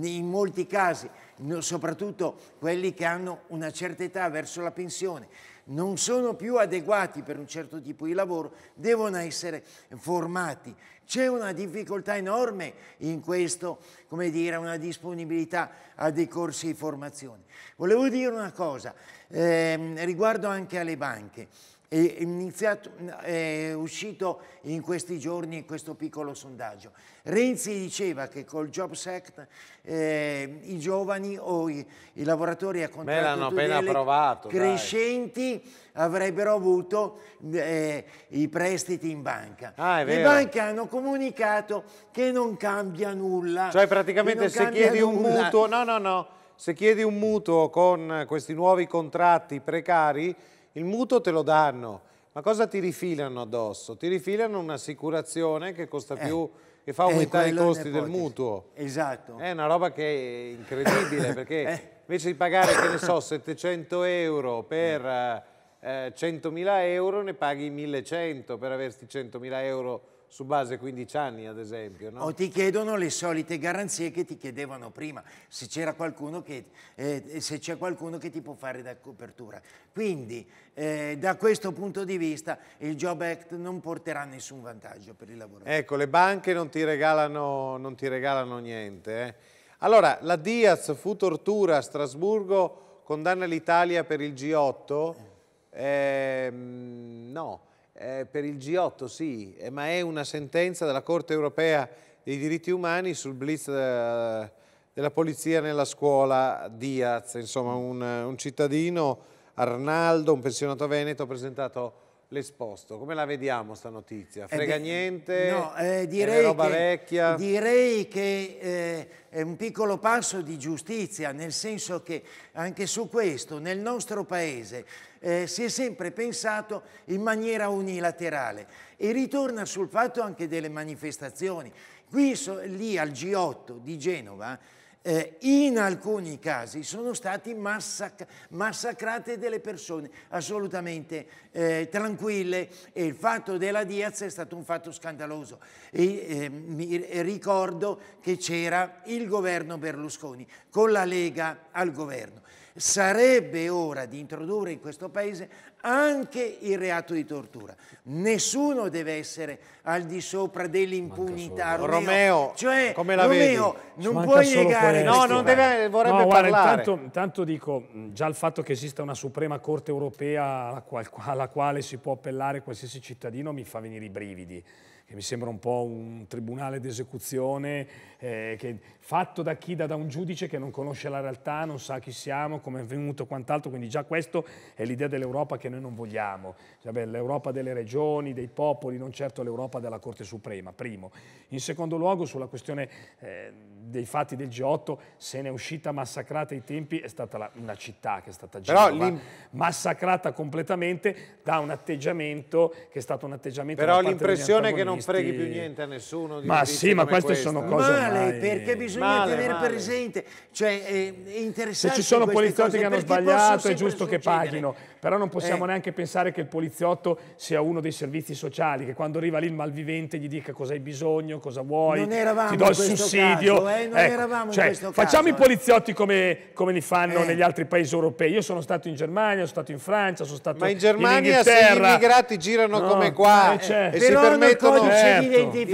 in molti casi, soprattutto quelli che hanno una certa età verso la pensione, non sono più adeguati per un certo tipo di lavoro, devono essere formati. C'è una difficoltà enorme in questo, come dire, una disponibilità a dei corsi di formazione. Volevo dire una cosa eh, riguardo anche alle banche è, iniziato, è uscito in questi giorni questo piccolo sondaggio. Renzi diceva che col Jobs Act eh, i giovani o i, i lavoratori a contratto provato, crescenti dai. avrebbero avuto eh, i prestiti in banca. Ah, Le banche hanno comunicato che non cambia nulla. Cioè praticamente se chiedi nulla. un mutuo, no no no, se chiedi un mutuo con questi nuovi contratti precari il mutuo te lo danno, ma cosa ti rifilano addosso? Ti rifilano un'assicurazione che costa eh, più, che fa eh, aumentare i costi del mutuo. Esatto. È una roba che è incredibile <coughs> perché eh. invece di pagare, che ne so, 700 <coughs> euro per eh. 100.000 eh, euro ne paghi 1.100 per averti 100.000 euro su base 15 anni ad esempio. No? O ti chiedono le solite garanzie che ti chiedevano prima, se eh, c'è qualcuno, eh, qualcuno, che ti può fare da copertura. Quindi eh, da questo punto di vista il Job Act non porterà nessun vantaggio per il lavoro. Ecco, le banche non ti regalano, non ti regalano niente. Eh. Allora, la Diaz fu tortura a Strasburgo, condanna l'Italia per il G8? Eh. Ehm, no eh, per il G8 sì, eh, ma è una sentenza della Corte Europea dei Diritti Umani sul blitz eh, della polizia nella scuola Diaz, insomma un, un cittadino, Arnaldo, un pensionato veneto, ha presentato l'esposto. Come la vediamo sta notizia? Eh, Frega eh, niente? No, eh, direi, roba che, vecchia. direi che eh, è un piccolo passo di giustizia, nel senso che anche su questo, nel nostro paese, eh, si è sempre pensato in maniera unilaterale e ritorna sul fatto anche delle manifestazioni. Qui, so, lì al G8 di Genova, eh, in alcuni casi sono stati massac massacrate delle persone assolutamente eh, tranquille e il fatto della Diaz è stato un fatto scandaloso. E, eh, mi ricordo che c'era il governo Berlusconi con la Lega al governo sarebbe ora di introdurre in questo Paese anche il reato di tortura. Nessuno deve essere al di sopra dell'impunità. Romeo, Romeo, cioè, come la Romeo, vedi? non puoi negare... No, non deve, vorrebbe no, guarda, parlare. Intanto, intanto, dico, già il fatto che esista una Suprema Corte Europea alla, qual alla quale si può appellare qualsiasi cittadino mi fa venire i brividi che mi sembra un po' un tribunale d'esecuzione eh, fatto da chi da, da un giudice che non conosce la realtà, non sa chi siamo, come è venuto e quant'altro, quindi già questo è l'idea dell'Europa che noi non vogliamo, cioè, l'Europa delle regioni, dei popoli, non certo l'Europa della Corte Suprema, primo. In secondo luogo sulla questione eh, dei fatti del G8 se ne è uscita massacrata ai tempi, è stata la, una città che è stata Genova, massacrata completamente da un atteggiamento che è stato un atteggiamento... Però l'impressione che non non freghi più niente a nessuno. Di ma sì, ma queste questa. sono cose male, ormai... perché bisogna male, tenere male. presente, cioè è, eh, interessante. Se ci sono poliziotti cose, che hanno sbagliato è giusto succedere. che paghino, però non possiamo eh. neanche pensare che il poliziotto sia uno dei servizi sociali, che quando arriva lì il malvivente gli dica cosa hai bisogno, cosa vuoi, ti do il sussidio. Caso, eh? ecco, cioè, facciamo caso, i eh. poliziotti come, come li fanno eh. negli altri paesi europei. Io sono stato in Germania, sono stato in Francia, sono stato in Inghilterra. Ma in Germania in se gli immigrati girano no, come qua eh, certo. e si permettono certo. di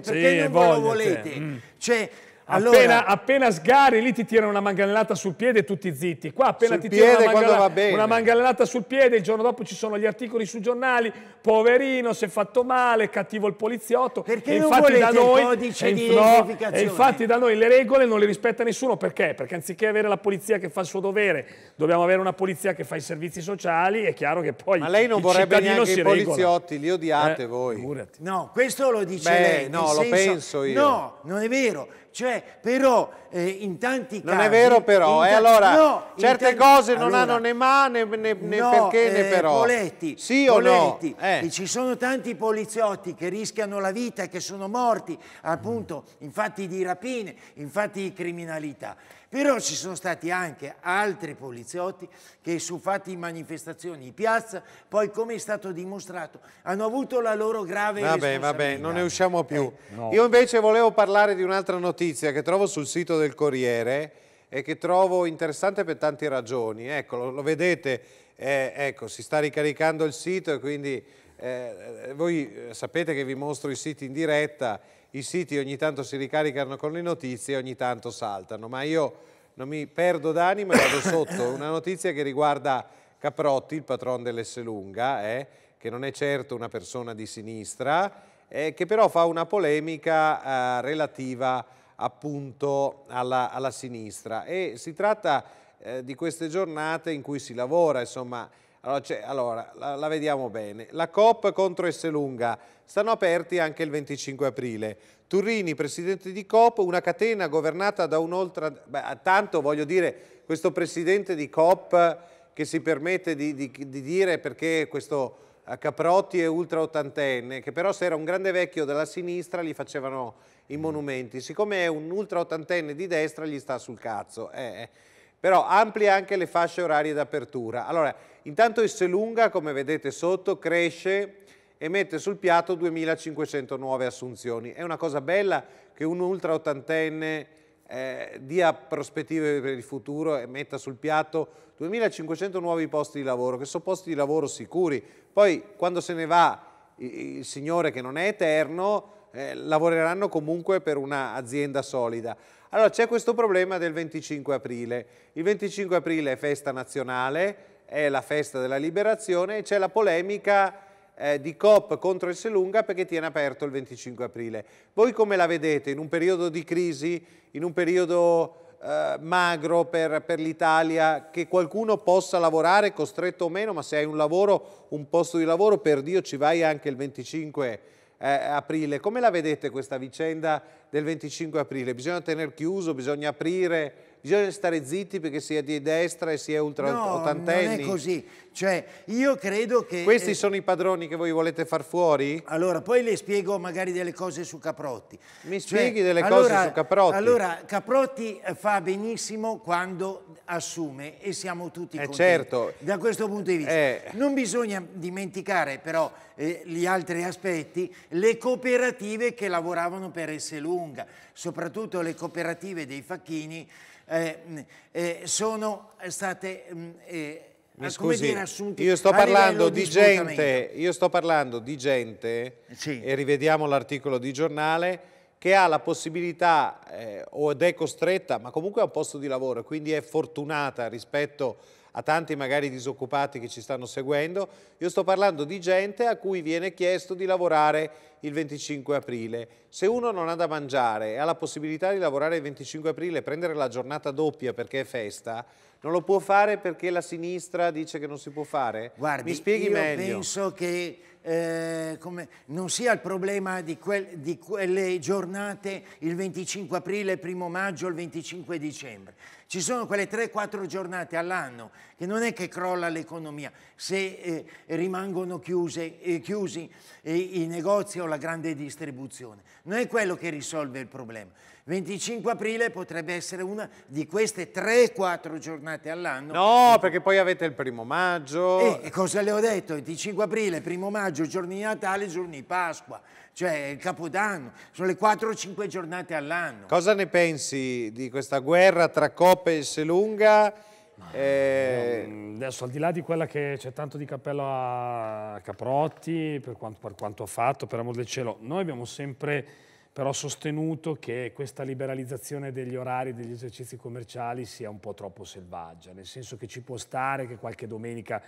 perché sì, non voi lo volete. Mm. Cioè, allora, appena, appena, sgari lì ti tirano una manganellata sul piede tutti zitti. Qua appena ti tirano una, mangala, una, manganellata sul piede, il giorno dopo ci sono gli articoli sui giornali, poverino, si è fatto male, cattivo il poliziotto. Perché e infatti da noi, il codice inf- di no, E infatti da noi le regole non le rispetta nessuno. Perché? Perché anziché avere la polizia che fa il suo dovere, dobbiamo avere una polizia che fa i servizi sociali, è chiaro che poi Ma lei non vorrebbe neanche i poliziotti, li odiate eh, voi. Figurati. No, questo lo dice Beh, lei. No, lo senso, penso io. No, non è vero cioè, però, eh, in tanti casi... Non è vero però, eh, allora, no, certe tanti... cose non allora, hanno né ma, né, né, no, perché, né eh, però. Poletti, sì o Poletti, no? Eh. Ci sono tanti poliziotti che rischiano la vita, che sono morti, appunto, in fatti di rapine, in fatti di criminalità. Però ci sono stati anche altri poliziotti che su fatti manifestazioni in piazza, poi come è stato dimostrato, hanno avuto la loro grave vabbè, Vabbè, non ne usciamo più. Eh, no. Io invece volevo parlare di un'altra notizia che trovo sul sito del Corriere e che trovo interessante per tante ragioni. Ecco, lo, lo vedete, eh, ecco, si sta ricaricando il sito e quindi eh, voi eh, sapete che vi mostro i siti in diretta i siti ogni tanto si ricaricano con le notizie e ogni tanto saltano, ma io non mi perdo d'anima e vado sotto <laughs> una notizia che riguarda Caprotti, il patron dell'Esselunga, eh, che non è certo una persona di sinistra, eh, che però fa una polemica eh, relativa appunto alla, alla, sinistra e si tratta eh, di queste giornate in cui si lavora, insomma, allora, cioè, allora la, la, vediamo bene. La COP contro Esselunga, stanno aperti anche il 25 aprile. Turrini, presidente di COP, una catena governata da un'oltra... Tanto voglio dire, questo presidente di COP che si permette di, di, di dire perché questo eh, Caprotti è ultra ottantenne, che però se era un grande vecchio della sinistra gli facevano i monumenti. Siccome è un ultra ottantenne di destra gli sta sul cazzo. Eh, eh però amplia anche le fasce orarie d'apertura. Allora, intanto Esselunga, come vedete sotto, cresce e mette sul piatto 2500 nuove assunzioni. È una cosa bella che un ultra ottantenne eh, dia prospettive per il futuro e metta sul piatto 2500 nuovi posti di lavoro, che sono posti di lavoro sicuri. Poi quando se ne va il, il signore che non è eterno, eh, lavoreranno comunque per un'azienda solida. Allora c'è questo problema del 25 aprile. Il 25 aprile è festa nazionale, è la festa della liberazione e c'è la polemica eh, di COP contro il Selunga perché tiene aperto il 25 aprile. Voi come la vedete in un periodo di crisi, in un periodo eh, magro per, per l'Italia, che qualcuno possa lavorare, costretto o meno, ma se hai un lavoro, un posto di lavoro, per Dio ci vai anche il 25 aprile eh, aprile. Come la vedete questa vicenda del 25 aprile? Bisogna tenere chiuso, bisogna aprire bisogna stare zitti perché si è di destra e si è ultra no, ottantenni. non è così. Cioè, io credo che... Questi eh... sono i padroni che voi volete far fuori? Allora, poi le spiego magari delle cose su Caprotti. Mi cioè, spieghi cioè, delle allora, cose su Caprotti? Allora, Caprotti eh, fa benissimo quando assume e siamo tutti eh, contenti. certo. Da questo punto di vista. Eh. Non bisogna dimenticare però eh, gli altri aspetti, le cooperative che lavoravano per Esselunga, soprattutto le cooperative dei facchini eh, eh, sono state... Mm, eh, mi ah, scusi, dire, assunti io sto parlando di, di gente, io sto parlando di gente, sì. e rivediamo l'articolo di giornale, che ha la possibilità eh, o ed è costretta, ma comunque ha un posto di lavoro, quindi è fortunata rispetto a tanti magari disoccupati che ci stanno seguendo, io sto parlando di gente a cui viene chiesto di lavorare il 25 aprile. Se uno non ha da mangiare e ha la possibilità di lavorare il 25 aprile e prendere la giornata doppia perché è festa, non lo può fare perché la sinistra dice che non si può fare? Guardi, Mi spieghi meglio. penso che eh, come, non sia il problema di, quel, di quelle giornate il 25 aprile, primo maggio, il 25 dicembre. Ci sono quelle 3-4 giornate all'anno che non è che crolla l'economia, se eh, rimangono chiuse, eh, chiusi eh, i negozi o la grande distribuzione. Non è quello che risolve il problema. 25 aprile potrebbe essere una di queste 3-4 giornate all'anno. No, perché poi avete il primo maggio. Eh, e cosa le ho detto? 25 aprile, primo maggio, giorni di Natale, giorni di Pasqua cioè il Capodanno, sono le 4 5 giornate all'anno. Cosa ne pensi di questa guerra tra Coppe e Selunga? Eh... Adesso al di là di quella che c'è tanto di cappello a Caprotti per quanto, per quanto ha fatto, per amor del cielo, noi abbiamo sempre però sostenuto che questa liberalizzazione degli orari degli esercizi commerciali sia un po' troppo selvaggia, nel senso che ci può stare che qualche domenica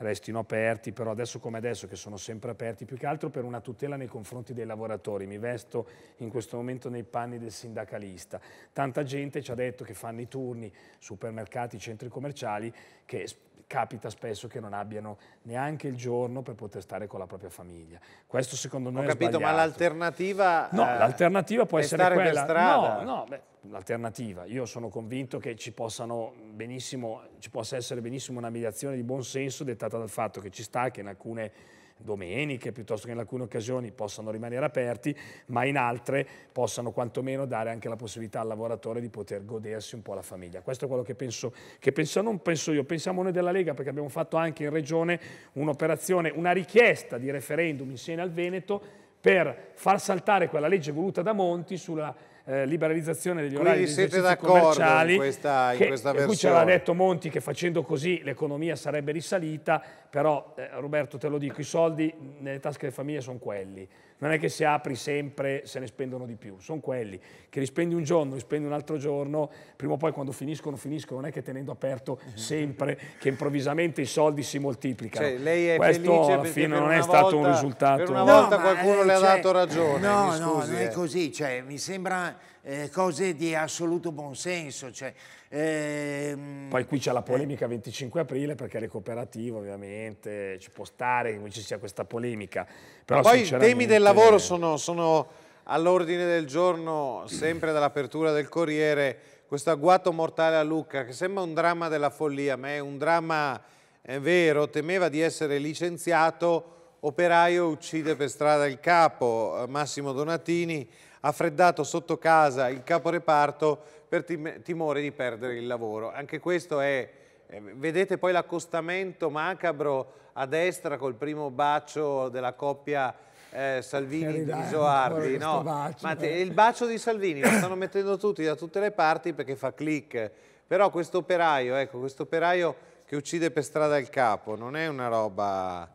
restino aperti, però adesso come adesso che sono sempre aperti, più che altro per una tutela nei confronti dei lavoratori. Mi vesto in questo momento nei panni del sindacalista. Tanta gente ci ha detto che fanno i turni, supermercati, centri commerciali, che capita spesso che non abbiano neanche il giorno per poter stare con la propria famiglia. Questo secondo noi Ho capito, ma l'alternativa... No, eh, l'alternativa può essere stare quella... Per strada. No, no, beh, l'alternativa. Io sono convinto che ci, ci possa essere benissimo una mediazione di buon senso dettata dal fatto che ci sta che in alcune domeniche piuttosto che in alcune occasioni possano rimanere aperti, ma in altre possano quantomeno dare anche la possibilità al lavoratore di poter godersi un po' la famiglia. Questo è quello che penso, che penso non penso io, pensiamo noi della Lega perché abbiamo fatto anche in Regione un'operazione, una richiesta di referendum insieme al Veneto per far saltare quella legge voluta da Monti sulla eh, liberalizzazione degli orari Quindi degli siete commerciali. In questa, in che, questa versione. ce l'ha detto Monti che facendo così l'economia sarebbe risalita, però eh, Roberto te lo dico, i soldi nelle tasche delle famiglie sono quelli non è che se apri sempre se ne spendono di più, sono quelli che li spendi un giorno, li spendi un altro giorno, prima o poi quando finiscono, finiscono, non è che tenendo aperto mhm. sempre che improvvisamente i soldi si moltiplicano. Cioè, lei è Questo alla fine non è volta, stato un risultato. Per una volta no, qualcuno eh, le ha cioè, dato ragione. No, scusi, no, non è eh. così, cioè, mi sembra eh, cose di assoluto buonsenso. Cioè, Ehm, Poi qui c'è la eh. polemica 25 aprile perché le cooperative ovviamente ci può stare che ci sia questa polemica. Però Poi i temi del lavoro sono, sono all'ordine del giorno sempre dall'apertura del Corriere. Questo agguato mortale a Lucca che sembra un dramma della follia, ma è un dramma è vero, temeva di essere licenziato, operaio uccide per strada il capo, eh, Massimo Donatini, ha freddato sotto casa il capo reparto per timore di perdere il lavoro. Anche questo è, eh, vedete poi l'accostamento macabro a destra col primo bacio della coppia eh, Salvini Isoardi, no? Bacio, Ma eh. il bacio di Salvini lo stanno mettendo tutti da tutte le parti perché fa click. Però questo operaio, ecco, questo operaio che uccide per strada il capo, non è una roba,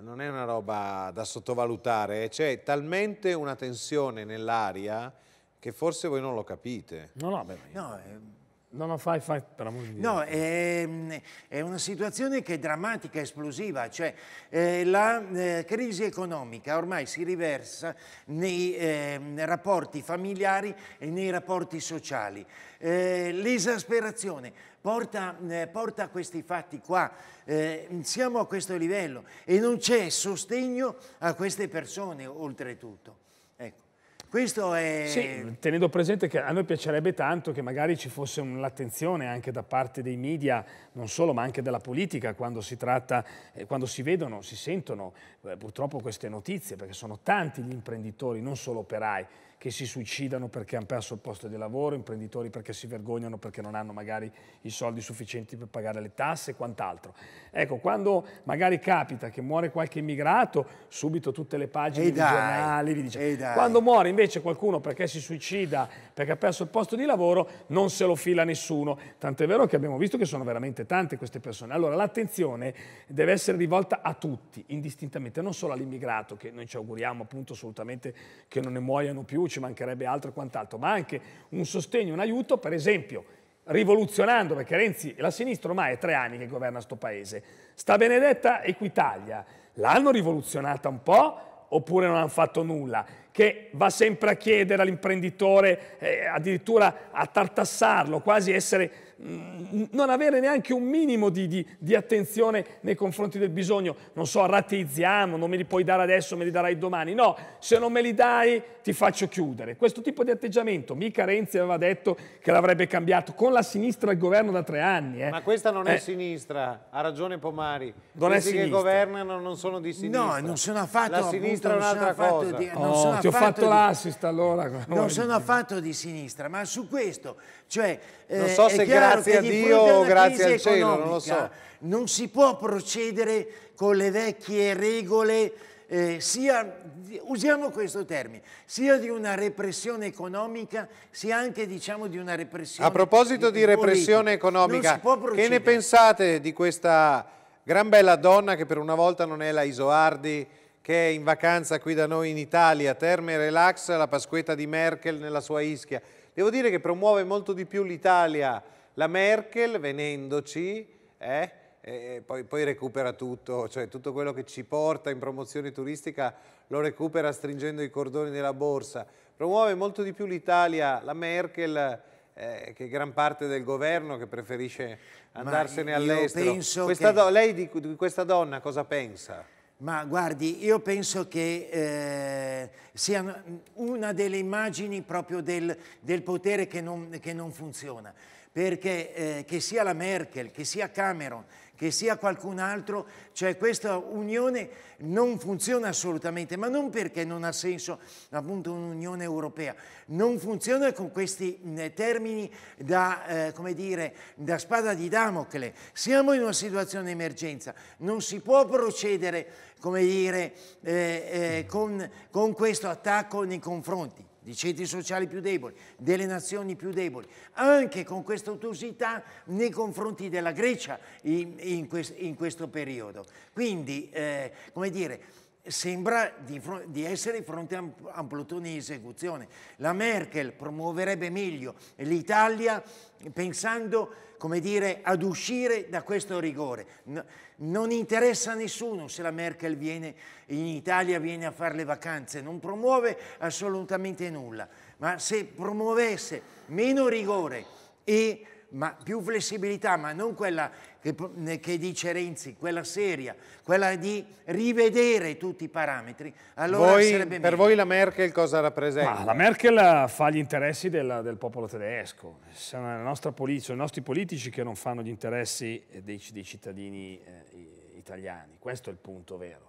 non è una roba da sottovalutare. C'è talmente una tensione nell'aria che forse voi non lo capite. No, no, beh, no, eh, No, no, fai, fai per amore di No, è, ehm, è, una situazione che è drammatica, esplosiva, cioè eh, la eh, crisi economica ormai si riversa nei, eh, nei, rapporti familiari e nei rapporti sociali. Eh, l'esasperazione porta, eh, porta, a questi fatti qua, eh, siamo a questo livello e non c'è sostegno a queste persone oltretutto. Ecco. Questo è... Sì, tenendo presente che a noi piacerebbe tanto che magari ci fosse un'attenzione anche da parte dei media, non solo, ma anche della politica, quando si tratta, eh, quando si vedono, si sentono eh, purtroppo queste notizie, perché sono tanti gli imprenditori, non solo operai, che si suicidano perché hanno perso il posto di lavoro, imprenditori perché si vergognano perché non hanno magari i soldi sufficienti per pagare le tasse e quant'altro. Ecco, quando magari capita che muore qualche immigrato, subito tutte le pagine dei giornali vi dicono. Quando muore invece qualcuno perché si suicida, perché ha perso il posto di lavoro, non se lo fila nessuno. Tant'è vero che abbiamo visto che sono veramente tante queste persone. Allora l'attenzione deve essere rivolta a tutti, indistintamente, non solo all'immigrato, che noi ci auguriamo appunto assolutamente che non ne muoiano più, ci mancherebbe altro e quant'altro, ma anche un sostegno, un aiuto, per esempio rivoluzionando, perché Renzi e la sinistra ormai è tre anni che governa questo paese, sta benedetta Equitalia, l'hanno rivoluzionata un po' oppure non hanno fatto nulla, che va sempre a chiedere all'imprenditore, eh, addirittura a tartassarlo, quasi essere non avere neanche un minimo di, di, di, attenzione nei confronti del bisogno. Non so, rateizziamo, non me li puoi dare adesso, me li darai domani. No, se non me li dai ti faccio chiudere. Questo tipo di atteggiamento, mica Renzi aveva detto che l'avrebbe cambiato con la sinistra al governo da tre anni. Eh. Ma questa non è eh. sinistra, ha ragione Pomari. Non Questi che governano non sono di sinistra. No, non sono affatto. La sinistra appunto, è un'altra cosa. Di, oh, ti ho fatto di, l'assist allora. Non sono affatto di sinistra, ma su questo cioè, non eh, so se grazie a Dio o grazie al cielo, non lo so. Non si può procedere con le vecchie regole eh, sia, usiamo questo termine, sia di una repressione economica, sia anche diciamo di una repressione A proposito di, di repressione economica, che ne pensate di questa gran bella donna che per una volta non è la Isoardi, che è in vacanza qui da noi in Italia, Terme Relax, la Pasquetta di Merkel nella sua ischia. Devo dire che promuove molto di più l'Italia la Merkel venendoci, eh, eh, poi, poi, recupera tutto, cioè tutto quello che ci porta in promozione turistica lo recupera stringendo i cordoni della borsa. Promuove molto di più l'Italia, la Merkel, eh, che gran parte del governo che preferisce andarsene all'estero. Che... lei di, di questa donna cosa pensa? Ma guardi, io penso che eh, sia una delle immagini proprio del, del potere che non, che non, funziona, perché eh, che sia la Merkel, che sia Cameron, che sia qualcun altro, cioè questa unione non funziona assolutamente, ma non perché non ha senso appunto un'unione europea, non funziona con questi termini da, eh, come dire, da spada di Damocle, siamo in una situazione di emergenza, non si può procedere come dire, eh, eh, con, con questo attacco nei confronti di centri sociali più deboli, delle nazioni più deboli, anche con questa ottusità nei confronti della Grecia in, in, quest, in questo periodo. Quindi, eh, come dire, sembra di, di, essere di fronte a, un plotone di esecuzione. La Merkel promuoverebbe meglio l'Italia pensando dire, ad uscire da questo rigore. No, non interessa a nessuno se la Merkel viene in Italia, viene a fare le vacanze, non promuove assolutamente nulla, ma se promuovesse meno rigore e ma più flessibilità, ma non quella che, che, dice Renzi, quella seria, quella di rivedere tutti i parametri, allora voi, Per meglio. voi la Merkel cosa rappresenta? Ma la Merkel fa gli interessi della, del popolo tedesco, sono, i nostri politici che non fanno gli interessi eh, dei, dei cittadini eh, italiani, questo è il punto vero.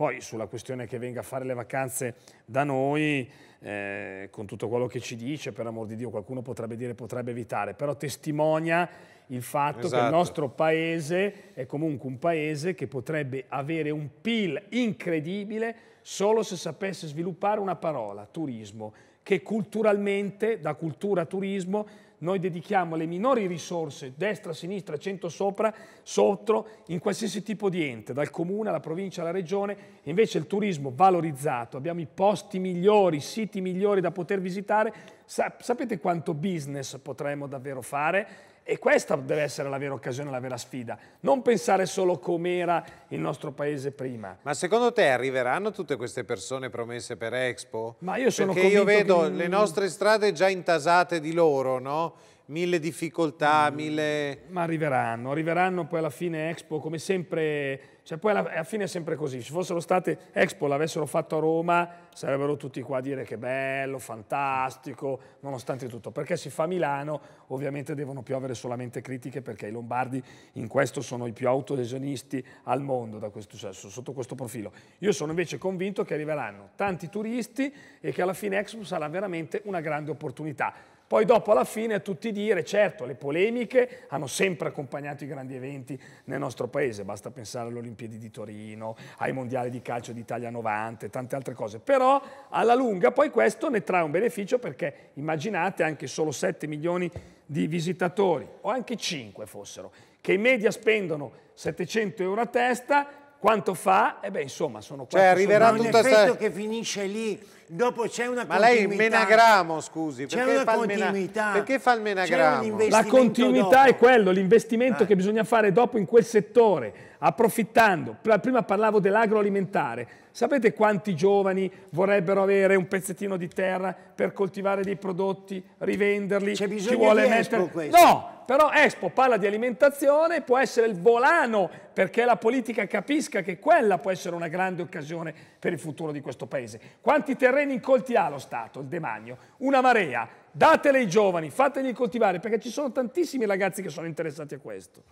Poi sulla questione che venga a fare le vacanze da noi, eh, con tutto quello che ci dice, per amor di Dio, qualcuno potrebbe dire potrebbe evitare, però testimonia il fatto esatto. che il esatto. nostro paese è comunque un paese che potrebbe avere un PIL incredibile solo se sapesse sviluppare una parola, turismo, che culturalmente, da cultura a turismo, noi dedichiamo le minori risorse, destra, sinistra, centro, sopra, sotto, in qualsiasi tipo di ente, dal comune alla provincia alla regione, invece il turismo valorizzato, abbiamo i posti migliori, i siti migliori da poter visitare, sapete quanto business potremmo davvero fare? E questa deve essere la vera occasione, la vera sfida. Non pensare solo com'era il nostro paese prima. Ma secondo te arriveranno tutte queste persone promesse per Expo? Ma io sono Perché io vedo che... le nostre strade già intasate di loro, no? Mille difficoltà, mm, mille... Ma arriveranno, arriveranno poi alla fine Expo, come sempre cioè poi alla, alla, fine è sempre così, se fossero state Expo, l'avessero fatto a Roma, sarebbero tutti qua a dire che bello, fantastico, nonostante tutto. Perché si fa a Milano, ovviamente devono piovere solamente critiche perché i lombardi in questo sono i più autolesionisti al mondo questo, cioè, sotto questo profilo. Io sono invece convinto che arriveranno tanti turisti e che alla fine Expo sarà veramente una grande opportunità poi dopo alla fine a tutti dire, certo, le polemiche hanno sempre accompagnato i grandi eventi nel nostro paese, basta pensare alle Olimpiadi di Torino, ai Mondiali di calcio d'Italia 90 tante altre cose, però alla lunga poi questo ne trae un beneficio perché immaginate anche solo 7 milioni di visitatori, o anche 5 fossero, che in media spendono 700 euro a testa, quanto fa? E eh beh, insomma, sono quasi... Cioè, arriverà tutta effetto che finisce lì dopo c'è una continuità. Ma lei il menagramo, scusi, perché fa, mena... perché fa, il menagramo? La continuità dopo. è quello, l'investimento ah. che bisogna fare dopo in quel settore approfittando, prima parlavo dell'agroalimentare, sapete quanti giovani vorrebbero avere un pezzettino di terra per coltivare dei prodotti, rivenderli? C'è bisogno ci vuole di mettere... Espo questo. No, però Expo parla di alimentazione, può essere il volano perché la politica capisca che quella può essere una grande occasione per il futuro di questo paese. Quanti terreni terreni incolti ha lo Stato, il demagno, una marea, datele ai giovani, fateli coltivare, perché ci sono tantissimi ragazzi che sono interessati a questo.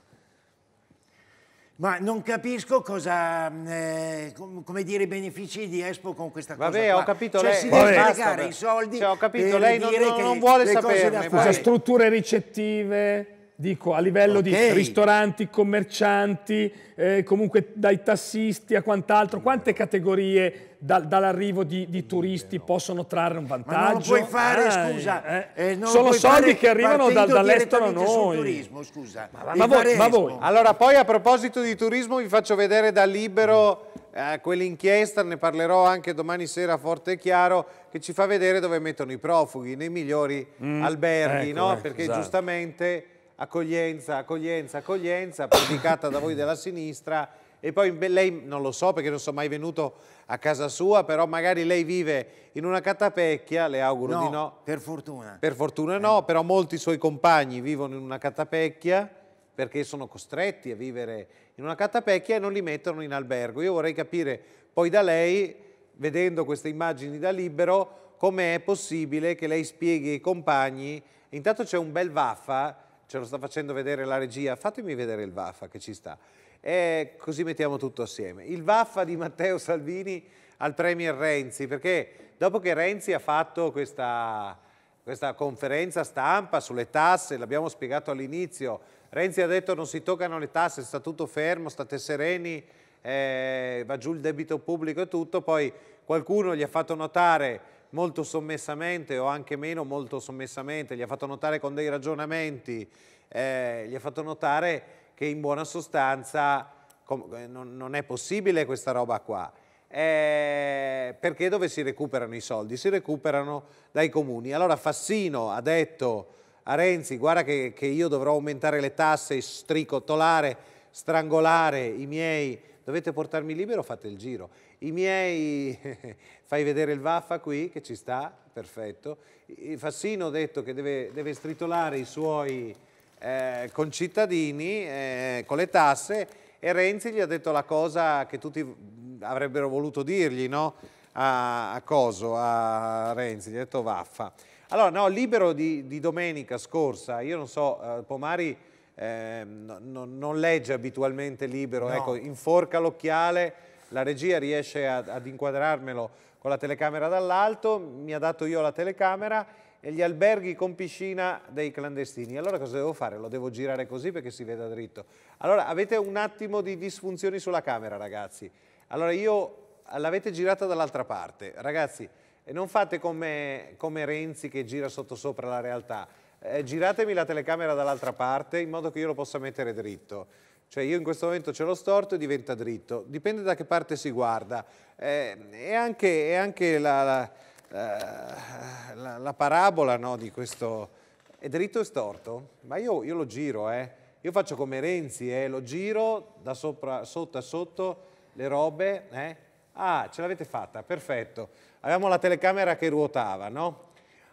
Ma non capisco cosa, mm, eh, come dire, i benefici di Expo con questa cosa. Vabbè, qua. ho capito cioè, lei. si deve pagare i soldi cioè, ho capito, lei non, non, vuole saperne. Scusa, strutture ricettive dico a livello okay. di ristoranti, commercianti, eh, comunque dai tassisti a quant'altro, quante categorie da, dall'arrivo di, di, turisti possono trarre un vantaggio? Ma non lo puoi fare, ah, scusa. Eh, eh, eh sono soldi che arrivano da, dall'estero a noi. Turismo, scusa. Ma, ma, voi, ma, voi, Allora, poi a proposito di turismo vi faccio vedere da libero eh, quell'inchiesta, ne parlerò anche domani sera forte e chiaro, che ci fa vedere dove mettono i profughi, nei migliori mm, alberghi, ecco, no? Ecco, Perché esatto. giustamente accoglienza, accoglienza, accoglienza, predicata da voi della sinistra e poi lei, non lo so perché non sono mai venuto a casa sua, però magari lei vive in una catapecchia, le auguro no, di no. per fortuna. Per fortuna eh. no, però molti suoi compagni vivono in una catapecchia perché sono costretti a vivere in una catapecchia e non li mettono in albergo. Io vorrei capire poi da lei, vedendo queste immagini da libero, come è possibile che lei spieghi ai compagni, intanto c'è un bel vaffa, ce lo sta facendo vedere la regia, fatemi vedere il Vaffa che ci sta. E così mettiamo tutto assieme. Il Vaffa di Matteo Salvini al Premier Renzi, perché dopo che Renzi ha fatto questa, questa conferenza stampa sulle tasse, l'abbiamo spiegato all'inizio, Renzi ha detto non si toccano le tasse, sta tutto fermo, state sereni, eh, va giù il debito pubblico e tutto, poi qualcuno gli ha fatto notare molto sommessamente o anche meno molto sommessamente, gli ha fatto notare con dei ragionamenti, eh, gli ha fatto notare che in buona sostanza eh, non, non è possibile questa roba qua. Eh, perché dove si recuperano i soldi? Si recuperano dai comuni. Allora Fassino ha detto a Renzi guarda che, che io dovrò aumentare le tasse, stricotolare, strangolare i miei dovete portarmi libero, fate il giro. I miei, <laughs> fai vedere il Vaffa qui, che ci sta, perfetto. Fassino ha detto che deve, deve stritolare i suoi eh, concittadini eh, con le tasse e Renzi gli ha detto la cosa che tutti avrebbero voluto dirgli, no? A, a Coso, a Renzi, gli ha detto Vaffa. Allora, no, libero di, di domenica scorsa, io non so, eh, Pomari eh, no, non legge abitualmente libero, no. ecco, inforca l'occhiale, la regia riesce a, ad inquadrarmelo con la telecamera dall'alto, mi ha dato io la telecamera e gli alberghi con piscina dei clandestini. Allora cosa devo fare? Lo devo girare così perché si veda dritto. Allora avete un attimo di disfunzioni sulla camera ragazzi. Allora io l'avete girata dall'altra parte. Ragazzi, non fate come, come Renzi che gira sottosopra la realtà eh, giratemi la telecamera dall'altra parte in modo che io lo possa mettere dritto. Cioè io in questo momento ce l'ho storto e diventa dritto. Dipende da che parte si guarda. Eh, è anche, è anche la, la, eh, la, la, parabola no, di questo... È dritto e storto? Ma io, io lo giro, eh. Io faccio come Renzi, eh. Lo giro da sopra, sotto a sotto le robe, eh. Ah, ce l'avete fatta, perfetto. Avevamo la telecamera che ruotava, no?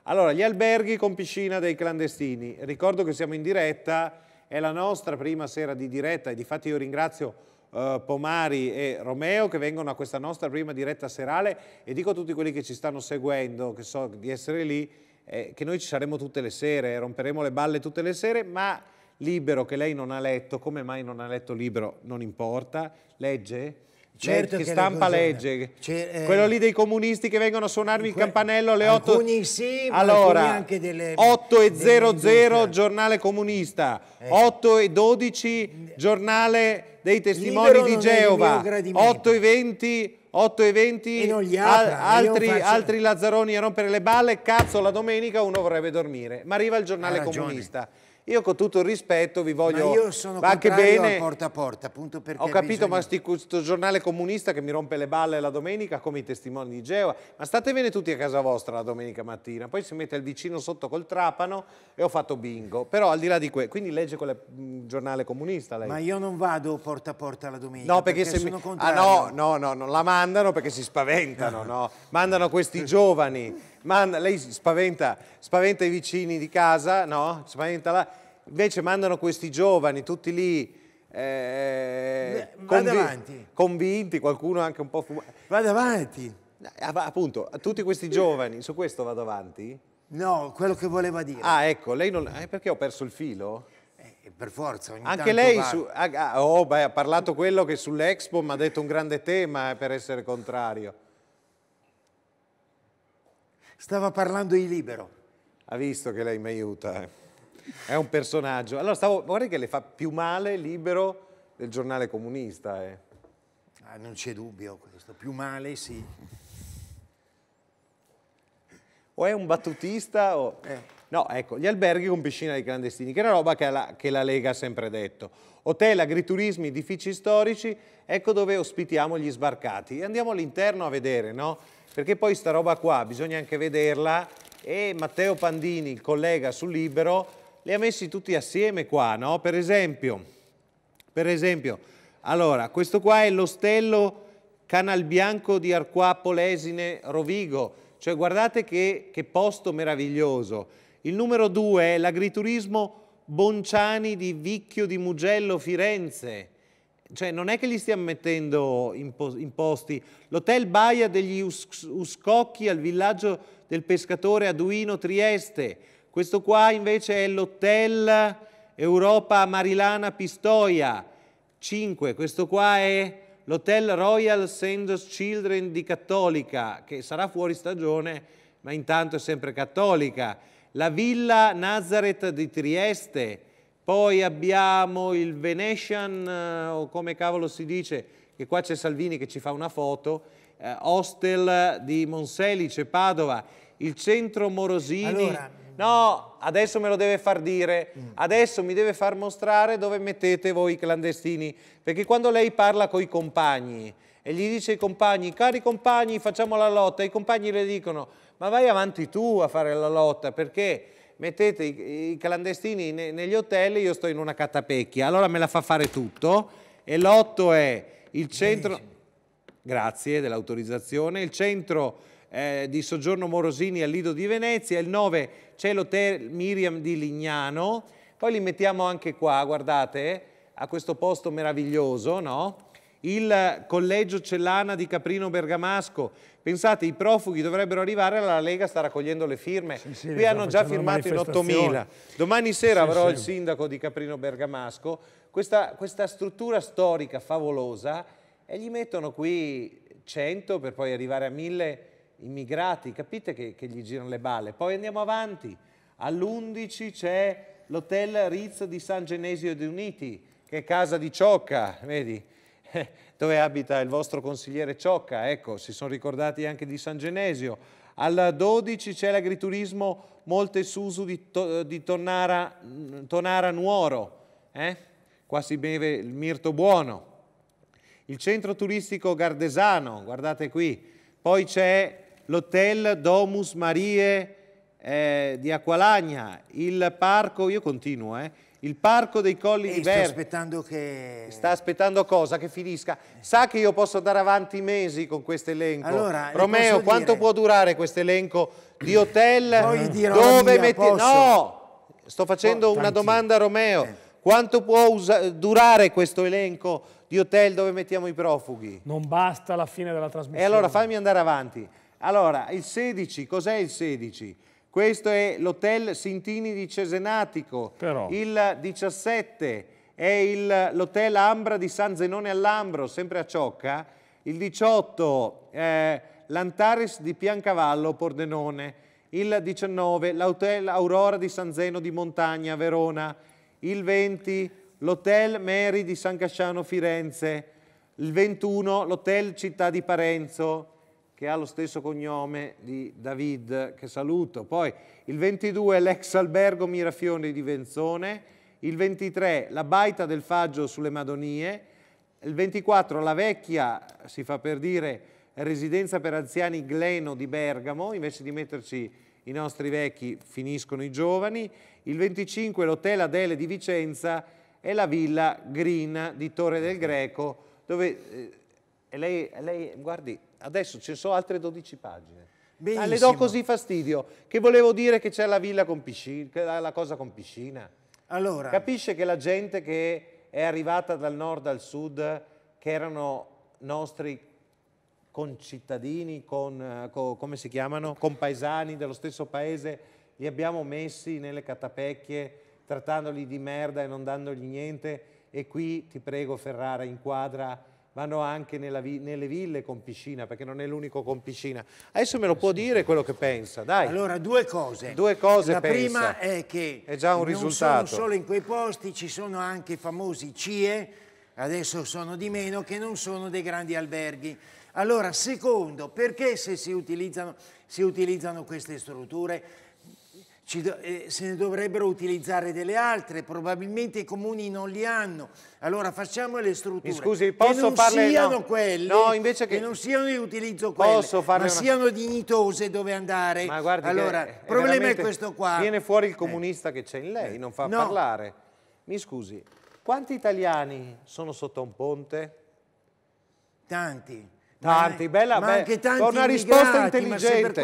Allora, gli alberghi con piscina dei clandestini. Ricordo che siamo in diretta, è la nostra prima sera di diretta e di fatto io ringrazio Uh, Pomari e Romeo che vengono a questa nostra prima diretta serale e dico a tutti quelli che ci stanno seguendo, che so di essere lì, eh, che noi ci saremo tutte le sere, eh, romperemo le balle tutte le sere, ma Libero che lei non ha letto, come mai non ha letto Libero? Non importa, legge? Certo che, che stampa legge. Eh, Quello lì dei comunisti che vengono a suonarmi il campanello alle 8. Alcuni sì, allora, anche delle, 8 e 00 giornale comunista, eh. 8 e 12 giornale dei testimoni Libero di Geova, 8 e 20 8 e 20 e apra, altri, faccio... altri Lazzaroni a rompere le balle, cazzo la domenica uno vorrebbe dormire, ma arriva il giornale comunista. Io con tutto il rispetto vi voglio... Ma io sono va anche bene. porta a porta, appunto perché... Ho capito, bisogna... ma questo giornale comunista che mi rompe le balle la domenica, come i testimoni di Geova, ma statevene tutti a casa vostra la domenica mattina, poi si mette il vicino sotto col trapano e ho fatto bingo. Però al di là di questo, quindi legge quel mm, giornale comunista lei. Ma io non vado porta a porta la domenica, no, perché, perché se sono mi... contrario. Ah no, no, no, non la mandano perché si spaventano, <laughs> no? Mandano questi giovani Man, lei spaventa, spaventa, i vicini di casa, no? Spaventa la... Invece mandano questi giovani, tutti lì... Eh, convi avanti. Convinti, qualcuno anche un po' fumato. Vado avanti. Eh, ah, appunto, tutti questi giovani, su questo vado avanti? No, quello che voleva dire. Ah, ecco, lei non... Eh, perché ho perso il filo? Eh, per forza, ogni Anche lei su... Ah, ah, oh, beh, ha parlato quello che sull'Expo mi ha detto un grande tema eh, per essere contrario. Stava parlando di libero. Ha visto che lei mi aiuta. Eh? È un personaggio. Allora, stavo, vorrei che le fa più male libero del giornale comunista. Eh. Ah, non c'è dubbio questo. Più male, sì. O è un battutista o... Eh. No, ecco, gli alberghi con piscina dei clandestini, che è una roba che la, che la Lega ha sempre detto. Hotel, agriturismi, edifici storici, ecco dove ospitiamo gli sbarcati. Andiamo all'interno a vedere, no? perché poi sta roba qua bisogna anche vederla e Matteo Pandini, il collega sul Libero, li ha messi tutti assieme qua, no? Per esempio, per esempio allora, questo qua è l'ostello Canalbianco di Arquà Polesine Rovigo, cioè guardate che, che posto meraviglioso. Il numero due è l'agriturismo Bonciani di Vicchio di Mugello Firenze, cioè non è che li stiamo mettendo in, posti. L'hotel Baia degli Us Uscocchi al villaggio del pescatore a Duino, Trieste. Questo qua invece è l'hotel Europa Marilana Pistoia. 5. Questo qua è l'hotel Royal Sands Children di Cattolica, che sarà fuori stagione, ma intanto è sempre cattolica. La villa Nazareth di Trieste poi abbiamo il Venetian, eh, o come cavolo si dice, che qua c'è Salvini che ci fa una foto, eh, Hostel di Monselice, Padova, il centro Morosini. Allora, No, adesso me lo deve far dire, mm. adesso mi deve far mostrare dove mettete voi i clandestini, perché quando lei parla con i compagni e gli dice ai compagni, cari compagni facciamo la lotta, i compagni le dicono, ma vai avanti tu a fare la lotta, perché mettete i, i clandestini ne, negli hotel io sto in una catapecchia, allora me la fa fare tutto e l'8 è il centro... Grazie dell'autorizzazione. Il centro eh, di soggiorno Morosini al Lido di Venezia, il 9 c'è l'hotel Miriam di Lignano, poi li mettiamo anche qua, guardate, a questo posto meraviglioso, no? il collegio Cellana di Caprino Bergamasco. Pensate, i profughi dovrebbero arrivare, la Lega sta raccogliendo le firme. Sì, sì, Qui hanno già firmato in 8.000. Domani sera sì, avrò il sindaco di Caprino Bergamasco. Questa, questa struttura storica favolosa e gli mettono qui 100 per poi arrivare a 1000 immigrati. Capite che, che gli girano le balle. Poi andiamo avanti. All'11 c'è l'hotel Rizzo di San Genesio di Uniti, che è casa di Ciocca, vedi? <laughs> dove abita il vostro consigliere Ciocca, ecco, si sono ricordati anche di San Genesio. Alla 12 c'è l'agriturismo Molte Susu di, to, di Tonara, Tonara, Nuoro, eh? qua si beve il mirto buono. Il centro turistico Gardesano, guardate qui, poi c'è l'hotel Domus Marie eh, di Aqualagna, il parco, io continuo, eh, il parco dei Colli e di Verdi. Sta aspettando che... Sta aspettando cosa? Che finisca. Sa che io posso andare avanti mesi con questo elenco. Allora, Romeo, quanto dire... può durare questo elenco di hotel? Dire, dove metti... No! Sto facendo oh, una domanda a Romeo. Eh. Quanto può durare questo elenco di hotel dove mettiamo i profughi? Non basta la fine della trasmissione. E allora fammi andare avanti. Allora, il 16, cos'è il 16? Questo è l'hotel Sintini di Cesenatico, Però. il 17 è l'hotel Ambra di San Zenone all'Ambro, sempre a Ciocca, il 18 è l'Antares di Piancavallo, Pordenone, il 19 l'hotel Aurora di San Zeno di Montagna, Verona, il 20 l'hotel Mary di San Casciano, Firenze, il 21 l'hotel Città di Parenzo, che ha lo stesso cognome di David, che saluto. Poi il 22 l'ex albergo Mirafiori di Venzone, il 23 la baita del Faggio sulle Madonie, il 24 la vecchia, si fa per dire, residenza per anziani Gleno di Bergamo, invece di metterci i nostri vecchi finiscono i giovani, il 25 l'hotel Adele di Vicenza e la villa Green di Torre del Greco, dove... Eh, lei, lei, guardi, Adesso ci sono altre 12 pagine. Benissimo. Ah, le do così fastidio che volevo dire che c'è la villa con piscina, la cosa con piscina. Allora. Capisce che la gente che è arrivata dal nord al sud, che erano nostri concittadini, con, eh, co, come si chiamano? Compaesani dello stesso paese, li abbiamo messi nelle catapecchie trattandoli di merda e non dandogli niente e qui ti prego Ferrara inquadra vanno anche vi nelle ville con piscina, perché non è l'unico con piscina. Adesso me lo può dire quello che pensa, dai. Allora, due cose. Due cose La pensa. prima è che è già un non risultato. sono solo in quei posti, ci sono anche i famosi CIE, adesso sono di meno, che non sono dei grandi alberghi. Allora, secondo, perché se si utilizzano, si utilizzano queste strutture? Eh, se ne dovrebbero utilizzare delle altre, probabilmente i comuni non li hanno. Allora facciamo le strutture Mi scusi, posso che non farle, siano no. quelle, no, che... che non siano di utilizzo quelle, ma una... siano dignitose dove andare. Ma guardi allora, il problema è questo qua. Viene fuori il eh. comunista eh. che c'è in lei, eh. non fa no. parlare. Mi scusi, quanti italiani sono sotto un ponte? Tanti. Tanti, eh, bella, ma beh, anche tanti una risposta intelligente.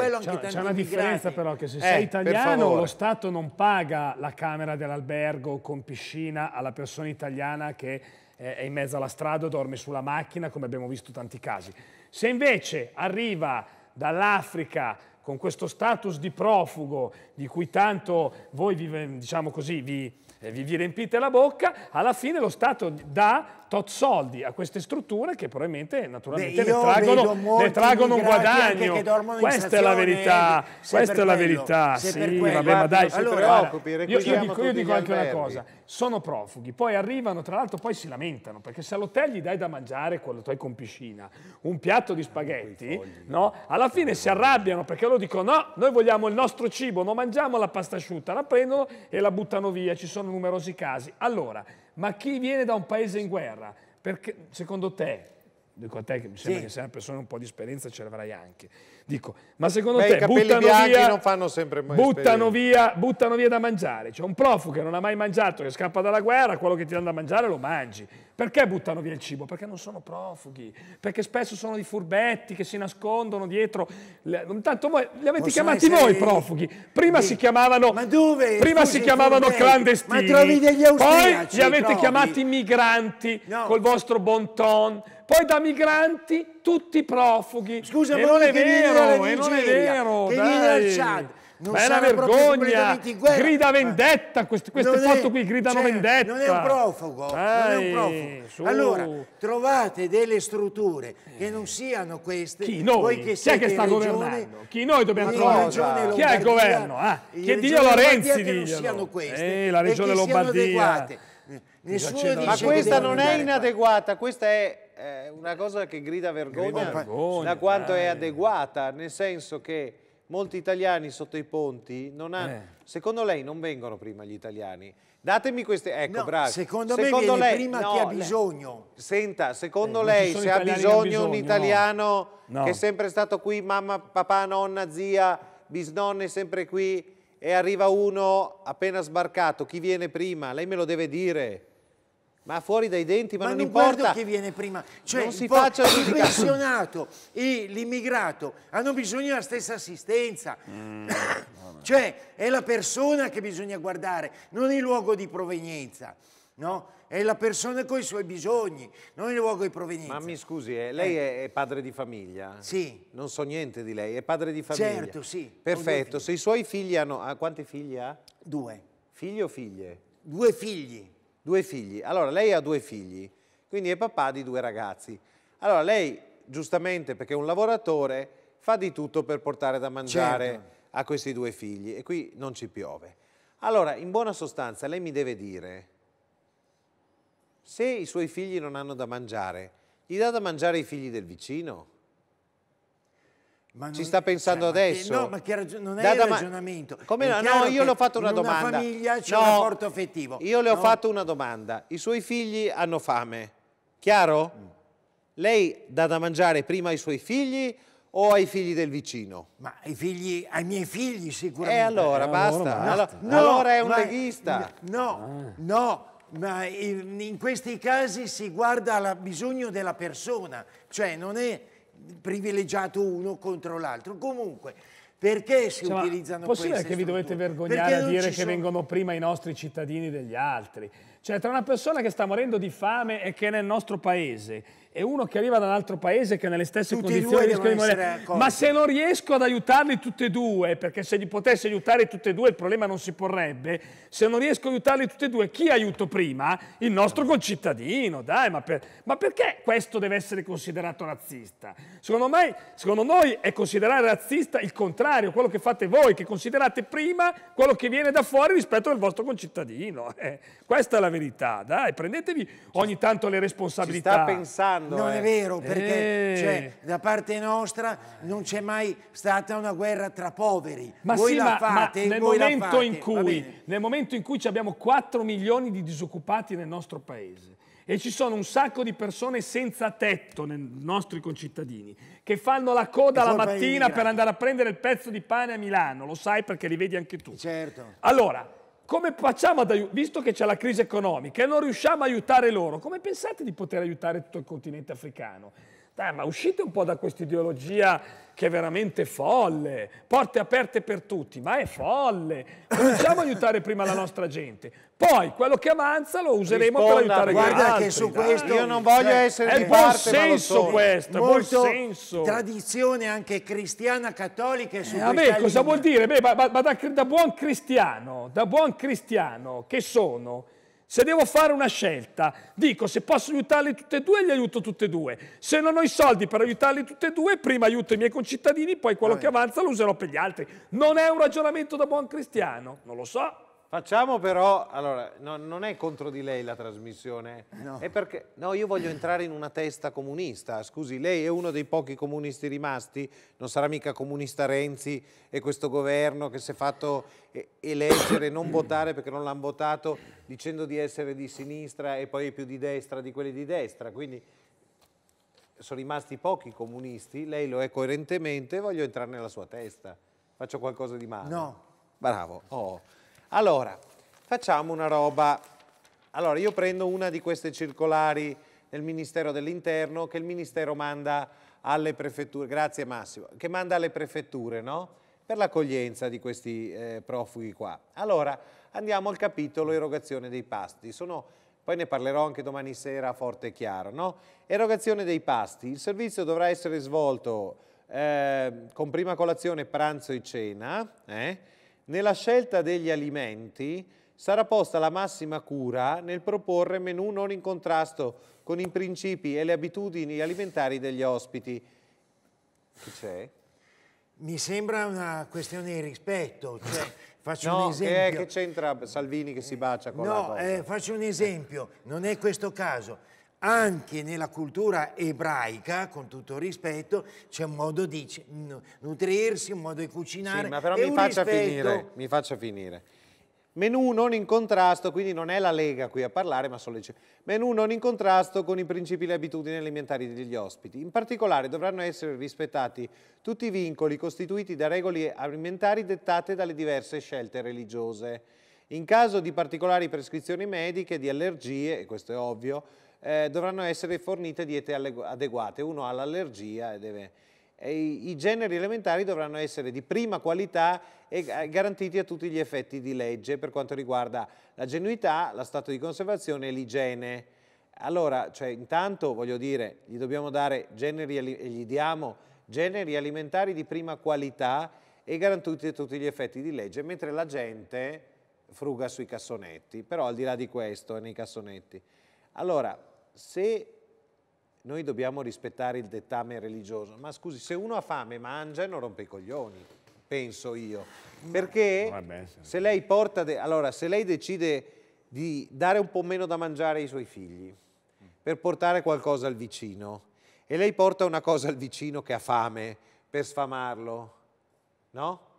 C'è una differenza però che se eh, sei italiano lo Stato non paga la camera dell'albergo con piscina alla persona italiana che eh, è in mezzo alla strada, o dorme sulla macchina come abbiamo visto tanti casi. Se invece arriva dall'Africa con questo status di profugo di cui tanto voi vi, diciamo così, vi, eh, vi riempite la bocca, alla fine lo Stato dà tot soldi a queste strutture che probabilmente naturalmente Beh, ne traggono, ne traggono un guadagno. Questa è la verità, questa è la verità. Sì, vabbè, ma dai, allora, preoccupi, io, io, dico, io dico anche una cosa, sono profughi, poi arrivano, tra l'altro poi si lamentano, perché se all'hotel gli dai da mangiare quello tu hai con piscina, un piatto di ah, spaghetti, no? alla fine si arrabbiano perché loro dicono no, noi vogliamo il nostro cibo, non mangiamo la pasta asciutta, la prendono e la buttano via, ci sono numerosi casi. Allora, ma chi viene da un paese in guerra, perché secondo te, dico a te che mi sembra sì. che sei una persona un po' di esperienza, ce l'avrai anche, Dico, ma secondo Beh, te buttano via, non fanno buttano via, buttano via da mangiare? C'è un profugo che non ha mai mangiato, che scappa dalla guerra, quello che ti danno da mangiare lo mangi. Perché buttano via il cibo? Perché non sono profughi, perché spesso sono dei furbetti che si nascondono dietro. Tanto voi li avete Posso chiamati essere... voi profughi. Prima sì. si chiamavano, prima si chiamavano clandestini, poi li avete trovi. chiamati migranti no. col vostro bon ton poi da migranti tutti profughi. Scusa, ma non è vero, e non è vero, Non ma è una vergogna, grida eh. vendetta, queste, queste foto è, qui gridano cioè, vendetta. Non è un profugo, Dai, non è un profugo. Allora, trovate delle strutture che non siano queste. Chi noi? Chi è che sta regione, governando? Chi noi dobbiamo trovare? Chi è il governo? Ah, che Dio Lorenzi, diglielo. Che non siano queste, eh, la regione e che Lombardia. siano adeguate Nessuno dice Ma questa non è inadeguata, questa è eh, una cosa che grida vergogna, grida vergogna da quanto eh. è adeguata, nel senso che molti italiani sotto i ponti non hanno... Eh. Secondo lei non vengono prima gli italiani? Datemi queste... Ecco, no, bravi. Secondo, secondo me lei, prima no, chi ha bisogno. Senta, secondo eh, lei se ha bisogno, ha bisogno, un italiano no. che è sempre stato qui, mamma, papà, nonna, zia, bisnonne sempre qui e arriva uno appena sbarcato, chi viene prima? Lei me lo deve dire. Ma fuori dai denti, ma, ma non, non importa. chi viene prima. Cioè, non si faccia il pensionato e l'immigrato hanno bisogno della stessa assistenza. Mm, cioè, è la persona che bisogna guardare, non il luogo di provenienza. No? È la persona con i suoi bisogni, non il luogo di provenienza. Ma mi scusi, eh, lei eh. è padre di famiglia? Sì. Non so niente di lei, è padre di famiglia? Certo, sì. Perfetto, se i suoi figli hanno... Ah, quanti figli ha? Due. Figli o figlie? Due figli. Due figli. Allora, lei ha due figli, quindi è papà di due ragazzi. Allora, lei, giustamente, perché è un lavoratore, fa di tutto per portare da mangiare certo. a questi due figli e qui non ci piove. Allora, in buona sostanza, lei mi deve dire se i suoi figli non hanno da mangiare, gli dà da mangiare i figli del vicino? non, ci sta pensando cioè, adesso. Che, no, ma che non è il ragionamento. Come no? no io le ho fatto una domanda. In una famiglia c'è no, un rapporto affettivo. Io le ho fatto una domanda. I suoi figli hanno fame, chiaro? Mm. Lei dà da mangiare prima ai suoi figli o ai figli del vicino? Ma ai figli, ai miei figli sicuramente. E eh, allora, eh, basta. Allora, no, allora è un leghista. No, ah. no, ma in questi casi si guarda al bisogno della persona. Cioè, non è privilegiato uno contro l'altro. Comunque, perché si cioè, utilizzano queste strutture? Possibile che vi dovete vergognare a dire che sono... vengono prima i nostri cittadini degli altri? Cioè, tra una persona che sta morendo di fame e che è nel nostro paese e uno che arriva da un altro paese che è nelle stesse tutti condizioni di morire. Ma se non riesco ad aiutarli tutti e due, perché se li potessi aiutare tutti e due il problema non si porrebbe, se non riesco ad aiutarli tutti e due, chi aiuto prima? Il nostro concittadino, dai, ma, per, ma perché questo deve essere considerato razzista? Secondo, me, secondo noi è considerare razzista il contrario, quello che fate voi, che considerate prima quello che viene da fuori rispetto al vostro concittadino. Eh, questa è la verità, dai, prendetevi ogni tanto le responsabilità. Ci sta pensando parlando. Non eh. è vero, perché eh. cioè, da parte nostra non c'è mai stata una guerra tra poveri. Ma voi sì, la fate, ma nel, momento fate, in cui, nel momento in cui abbiamo 4 milioni di disoccupati nel nostro paese, e ci sono un sacco di persone senza tetto, nei nostri concittadini, che fanno la coda la mattina per andare a prendere il pezzo di pane a Milano, lo sai perché li vedi anche tu. Certo. Allora, come facciamo ad aiutare, visto che c'è la crisi economica e non riusciamo a aiutare loro, come pensate di poter aiutare tutto il continente africano? Dai, ma uscite un po' da questa ideologia che è veramente folle, porte aperte per tutti, ma è folle. Cominciamo ad aiutare prima la nostra gente, poi quello che avanza lo useremo Risponda, per aiutare guarda gli altri. Guarda che su questo dai. io non voglio cioè, essere di parte, È buon senso questo, Molto buon senso. tradizione anche cristiana cattolica e su eh, vabbè, cosa vuol dire? Beh, ma, ma da, da buon cristiano, da buon cristiano che sono se devo fare una scelta, dico se posso aiutarli tutte e due, li aiuto tutte e due. Se non ho i soldi per aiutarli tutte e due, prima aiuto i miei concittadini, poi quello Vabbè. Ah. che avanza lo userò per gli altri. Non è un ragionamento da buon cristiano, non lo so. Facciamo però, allora, no, non è contro di lei la trasmissione, no. è perché, no, io voglio entrare in una testa comunista, scusi, lei è uno dei pochi comunisti rimasti, non sarà mica comunista Renzi e questo governo che si è fatto eleggere, non votare perché non l'hanno votato, dicendo di essere di sinistra e poi più di destra di quelli di destra, quindi sono rimasti pochi comunisti, lei lo è coerentemente, voglio entrare nella sua testa, faccio qualcosa di male. No. Bravo, oh. Allora, facciamo una roba. Allora, io prendo una di queste circolari del Ministero dell'Interno che il Ministero manda alle prefetture, grazie Massimo, che manda alle prefetture, no? Per l'accoglienza di questi eh, profughi qua. Allora, andiamo al capitolo erogazione dei pasti. Sono, poi ne parlerò anche domani sera forte e chiaro, no? Erogazione dei pasti. Il servizio dovrà essere svolto eh, con prima colazione, pranzo e cena, eh? Nella scelta degli alimenti sarà posta la massima cura nel proporre menù non in contrasto con i principi e le abitudini alimentari degli ospiti. Chi c'è? Mi sembra una questione di rispetto. Cioè, <laughs> faccio no, un esempio. Eh, che c'entra Salvini che si bacia con no, la No, eh, faccio un esempio. Non è questo caso anche nella cultura ebraica, con tutto rispetto, c'è un modo di nutrirsi, un modo di cucinare. Sì, ma però mi faccia, finire, mi faccia finire. Menù non in contrasto, quindi non è la Lega qui a parlare, ma solo dice menù non in contrasto con i principi e le abitudini alimentari degli ospiti. In particolare dovranno essere rispettati tutti i vincoli costituiti da regole alimentari dettate dalle diverse scelte religiose. In caso di particolari prescrizioni mediche, di allergie, e questo è ovvio, eh, dovranno essere fornite diete adeguate. Uno ha l'allergia e deve... I generi elementari dovranno essere di prima qualità e garantiti a tutti gli effetti di legge per quanto riguarda la genuità, lo stato di conservazione e l'igiene. Allora, cioè, intanto, voglio dire, gli dobbiamo dare generi gli diamo generi alimentari di prima qualità e garantiti a tutti gli effetti di legge, mentre la gente fruga sui cassonetti, però al di là di questo, nei cassonetti. Allora, se noi dobbiamo rispettare il dettame religioso, ma scusi, se uno ha fame mangia e non rompe i coglioni, penso io. Perché se lei porta, allora se lei decide di dare un po' meno da mangiare ai suoi figli per portare qualcosa al vicino e lei porta una cosa al vicino che ha fame per sfamarlo, no?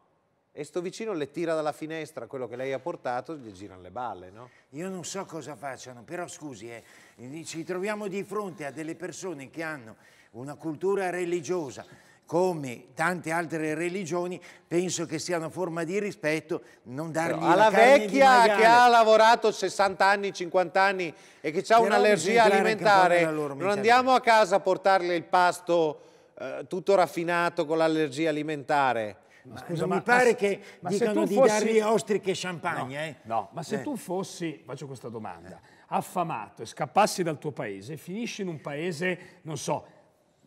e sto vicino le tira dalla finestra quello che lei ha portato, gli girano le balle, no? Io non so cosa facciano, però scusi, eh, ci troviamo di fronte a delle persone che hanno una cultura religiosa, come tante altre religioni, penso che sia una forma di rispetto non dargli Però alla vecchia che ha lavorato 60 anni, 50 anni e che ha un'allergia alimentare, non andiamo a casa a portarle il pasto eh, tutto raffinato con l'allergia alimentare. Ma scusa, ma, mi pare ma, che ma dicano di fossi... dargli ostriche e champagne. No, eh? no ma se eh. tu fossi, faccio questa domanda, affamato e scappassi dal tuo paese, finisci in un paese, non so,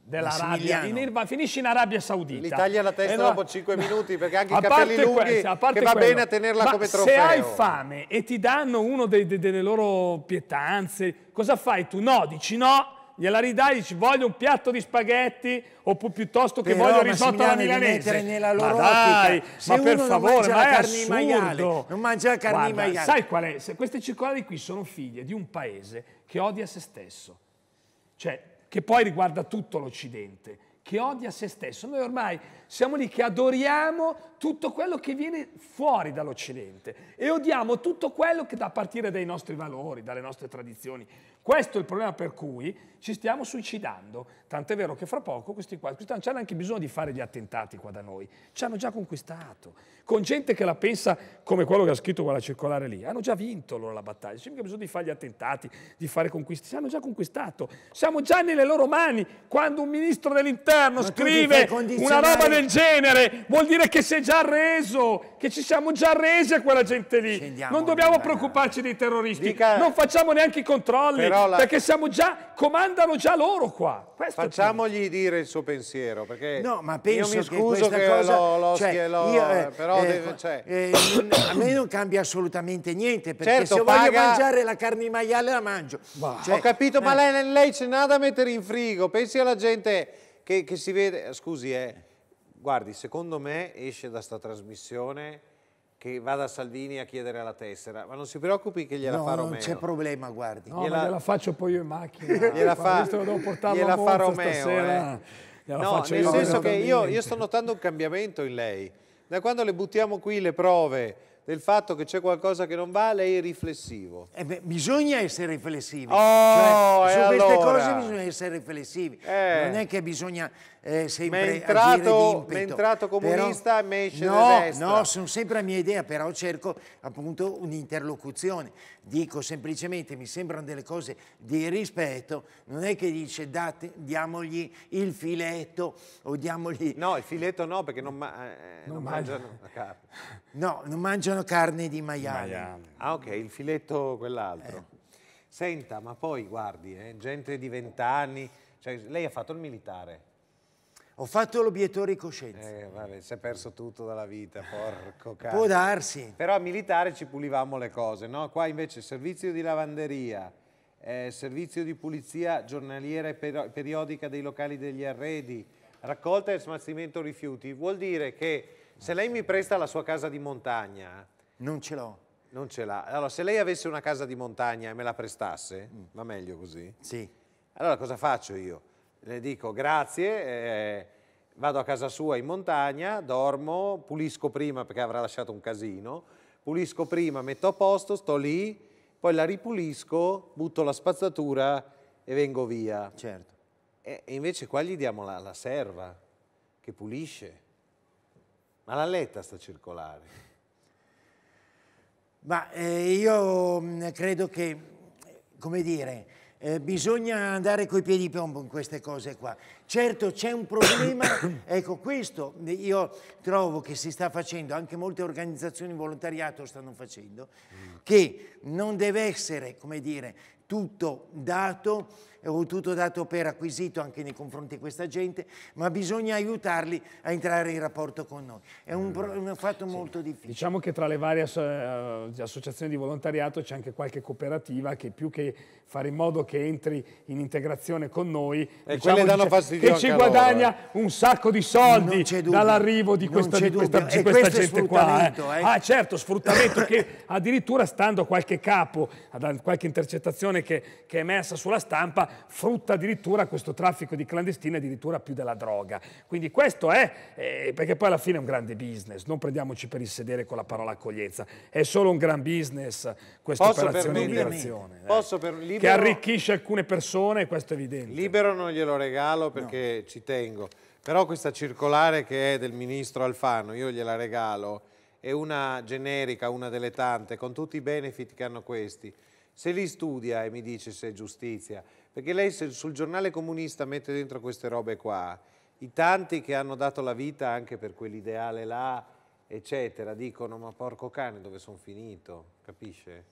dell'Arabia, rabbia, in Irba, finisci in Arabia Saudita. L'Italia la testa no, dopo 5 minuti perché anche i capelli lunghi a parte che va quello, bene a tenerla ma come trofeo. se hai fame e ti danno una delle loro pietanze, cosa fai tu? No, dici no, gliela ridai, dici voglio un piatto di spaghetti oppure piuttosto che Però, voglio risotto alla milanese. Nella loro ma dai, ma per favore, ma è assurdo. Maiale, non mangia la carne Guarda, maiale. Sai qual è? Se queste circolari qui sono figlie di un paese che odia se stesso. Cioè, che poi riguarda tutto l'Occidente che odia se stesso. Noi ormai siamo lì che adoriamo tutto quello che viene fuori dall'Occidente e odiamo tutto quello che da partire dai nostri valori, dalle nostre tradizioni. Questo è il problema per cui ci stiamo suicidando. Tant'è vero che fra poco questi qua non c'è neanche bisogno di fare gli attentati qua da noi, ci hanno già conquistato. Con gente che la pensa come quello che ha scritto quella circolare lì, hanno già vinto loro la battaglia, c'è mica bisogno di fare gli attentati, di fare conquisti, ci hanno già conquistato. Siamo già nelle loro mani. Quando un ministro dell'interno scrive una roba del genere, vuol dire che si è già reso, che ci siamo già resi a quella gente lì. Scendiamo non dobbiamo preoccuparci dei terroristi, Dica... non facciamo neanche i controlli, la... perché siamo già, comandano già loro qua. Questo Facciamogli dire il suo pensiero, perché no, ma penso io mi scuso che, che cosa, lo, lo, cioè, schielo, io, eh, però eh, deve, cioè. eh, a me non cambia assolutamente niente, perché certo, se paga... voglio mangiare la carne di maiale la mangio. Wow. Cioè, Ho capito, ma eh. lei, lei c'è nada da mettere in frigo, pensi alla gente che, che si vede... Scusi, eh, guardi, secondo me esce da sta trasmissione che vada a Salvini a chiedere la tessera, ma non si preoccupi che gliela no, farò non c'è problema, guardi. No, gliela... gliela... faccio poi io in macchina. <laughs> gliela fa, visto devo gliela a Monza farò stasera. Eh. No, nel io senso che io, io, sto notando un cambiamento in lei. Da quando le buttiamo qui le prove del fatto che c'è qualcosa che non va, lei è riflessivo. Eh beh, bisogna essere riflessivi. Oh, cioè, su queste allora. cose bisogna essere riflessivi. Eh. Non è che bisogna eh, sempre entrato, agire entrato comunista però, mi esce no, No, sono sempre a mia idea, però cerco appunto un'interlocuzione. Dico semplicemente, mi sembrano delle cose di rispetto, non è che dice date, diamogli il filetto o diamogli... No, il filetto no, perché non, ma eh, non, non mangiano carne. <laughs> No, non mangiano carne di maiale. maiale. Ah ok, il filetto quell'altro. Eh. Senta, ma poi guardi, eh, gente di vent'anni, cioè, lei ha fatto il militare. Ho fatto l'obiettore di coscienza. Eh, vabbè, si è perso tutto dalla vita, porco cazzo. Può darsi. Però a militare ci pulivamo le cose, no? Qua invece servizio di lavanderia, eh, servizio di pulizia giornaliera e periodica dei locali degli arredi, raccolta e smaltimento rifiuti. Vuol dire che se lei mi presta la sua casa di montagna... Non ce l'ho. Non ce l'ha. Allora, se lei avesse una casa di montagna e me la prestasse, mm. va meglio così? Sì. Allora cosa faccio io? le dico grazie, eh, vado a casa sua in montagna, dormo, pulisco prima perché avrà lasciato un casino, pulisco prima, metto a posto, sto lì, poi la ripulisco, butto la spazzatura e vengo via. Certo. E, e invece qua gli diamo la, la serva che pulisce. Ma l'ha letta sta circolare? Ma eh, io mm, credo che, come dire, eh, bisogna andare coi piedi piombo in queste cose qua. Certo c'è un problema, <coughs> ecco questo io trovo che si sta facendo, anche molte organizzazioni di volontariato stanno facendo, mm. che non deve essere, come dire, tutto dato ho tutto dato per acquisito anche nei confronti di questa gente, ma bisogna aiutarli a entrare in rapporto con noi. È un, mm. un fatto sì. molto difficile. Diciamo che tra le varie asso eh, associazioni di volontariato c'è anche qualche cooperativa che più che fare in modo che entri in integrazione con noi, e diciamo, danno fastidio che ci guadagna loro, eh. un sacco di soldi dall'arrivo di questa, di questa, di questa gente qua. Eh. Eh. Ah certo, sfruttamento che addirittura stando a qualche capo, a qualche intercettazione che, che è emersa sulla stampa, frutta addirittura questo traffico di clandestini addirittura più della droga. Quindi questo è, eh, perché poi alla fine è un grande business, non prendiamoci per il sedere con la parola accoglienza, è solo un gran business questa Posso operazione di migrazione. Eh, per, libero, che arricchisce alcune persone, questo è evidente. Libero non glielo regalo perché no. ci tengo, però questa circolare che è del ministro Alfano, io gliela regalo, è una generica, una delle tante, con tutti i benefit che hanno questi. Se li studia e mi dice se è giustizia, perché lei sul giornale comunista mette dentro queste robe qua, i tanti che hanno dato la vita anche per quell'ideale là, eccetera, dicono ma porco cane dove sono finito, capisce?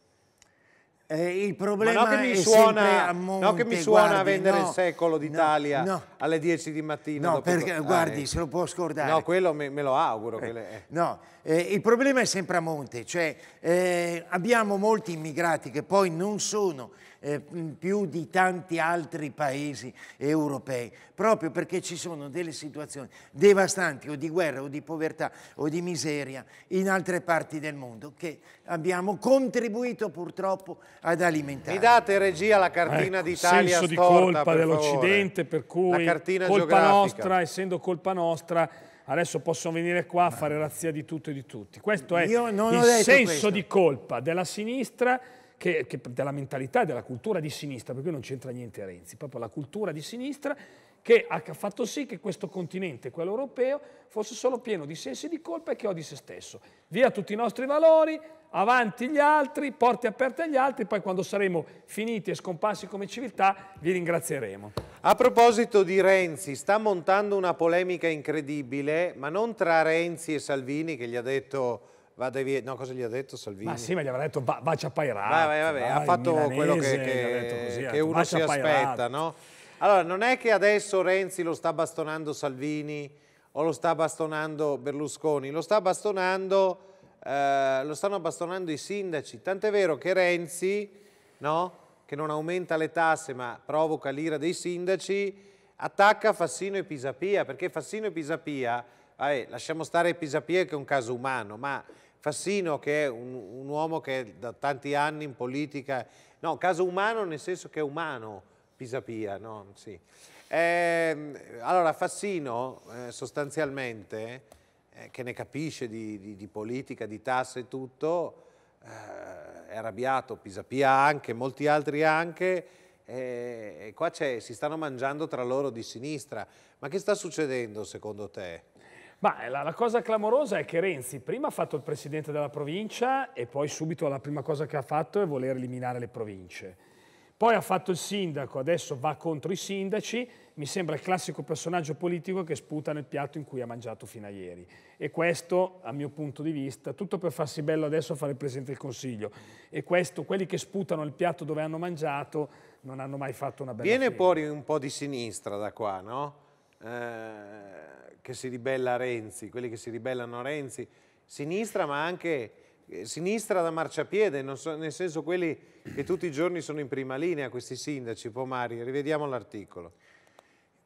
Eh, il problema ma no che mi suona, a monte, no che mi suona guardi, a vendere no, il secolo d'Italia no, no, alle 10 di mattina. No, perché to- guardi, eh, se lo può scordare. No, quello me, me lo auguro. Eh, le... Eh. No, eh, il problema è sempre a monte, cioè eh, abbiamo molti immigrati che poi non sono eh, più di tanti altri paesi europei, proprio perché ci sono delle situazioni devastanti o di guerra o di povertà o di miseria in altre parti del mondo che abbiamo contribuito purtroppo ad alimentare. Mi date regia la cartina ecco, d'Italia senso storta, di colpa dell'Occidente per cui colpa nostra, essendo colpa nostra adesso possono venire qua a fare razzia di tutto e di tutti. Questo è il senso questo. di colpa della sinistra che, che della mentalità e della cultura di sinistra, perché non c'entra niente Renzi, proprio la cultura di sinistra che ha fatto sì che questo continente, quello europeo, fosse solo pieno di sensi di colpa e che odi se stesso. Via tutti i nostri valori, avanti gli altri, porte aperte agli altri, poi quando saremo finiti e scomparsi come civiltà vi ringrazieremo. A proposito di Renzi, sta montando una polemica incredibile, ma non tra Renzi e Salvini che gli ha detto vada via. No, cosa gli ha detto Salvini? Ma sì, ma gli avrà detto va, bacia Pairà. Vabbè, vai, vai. ha fatto milanese, quello che, che, così, che uno si aspetta, no? Allora, non è che adesso Renzi lo sta bastonando Salvini o lo sta bastonando Berlusconi, lo sta bastonando, eh, lo stanno bastonando i sindaci. Tant'è vero che Renzi, no? Che non aumenta le tasse ma provoca l'ira dei sindaci, attacca Fassino e Pisapia, perché Fassino e Pisapia eh, lasciamo stare Pisapia che è un caso umano, ma Fassino che è un, un uomo che è da tanti anni in politica, no, caso umano nel senso che è umano Pisapia, no? Sì. Eh, allora Fassino eh, sostanzialmente, eh, che ne capisce di, di, di politica, di tasse e tutto, eh, è arrabbiato, Pisapia anche, molti altri anche, e qua si stanno mangiando tra loro di sinistra. Ma che sta succedendo secondo te? Ma eh, la, la, cosa clamorosa è che Renzi prima ha fatto il presidente della provincia e poi subito la prima cosa che ha fatto è voler eliminare le province. Poi ha fatto il sindaco, adesso va contro i sindaci, mi sembra il classico personaggio politico che sputa nel piatto in cui ha mangiato fino a ieri. E questo, a mio punto di vista, tutto per farsi bello adesso a fare il Presidente del Consiglio. E questo, quelli che sputano il piatto dove hanno mangiato, non hanno mai fatto una bella Viene fine. fuori un po' di sinistra da qua, no? Eh, che si ribella a Renzi, quelli che si ribellano a Renzi, sinistra ma anche eh, sinistra da marciapiede, so, nel senso quelli che tutti i giorni sono in prima linea, questi sindaci, Pomari, rivediamo l'articolo.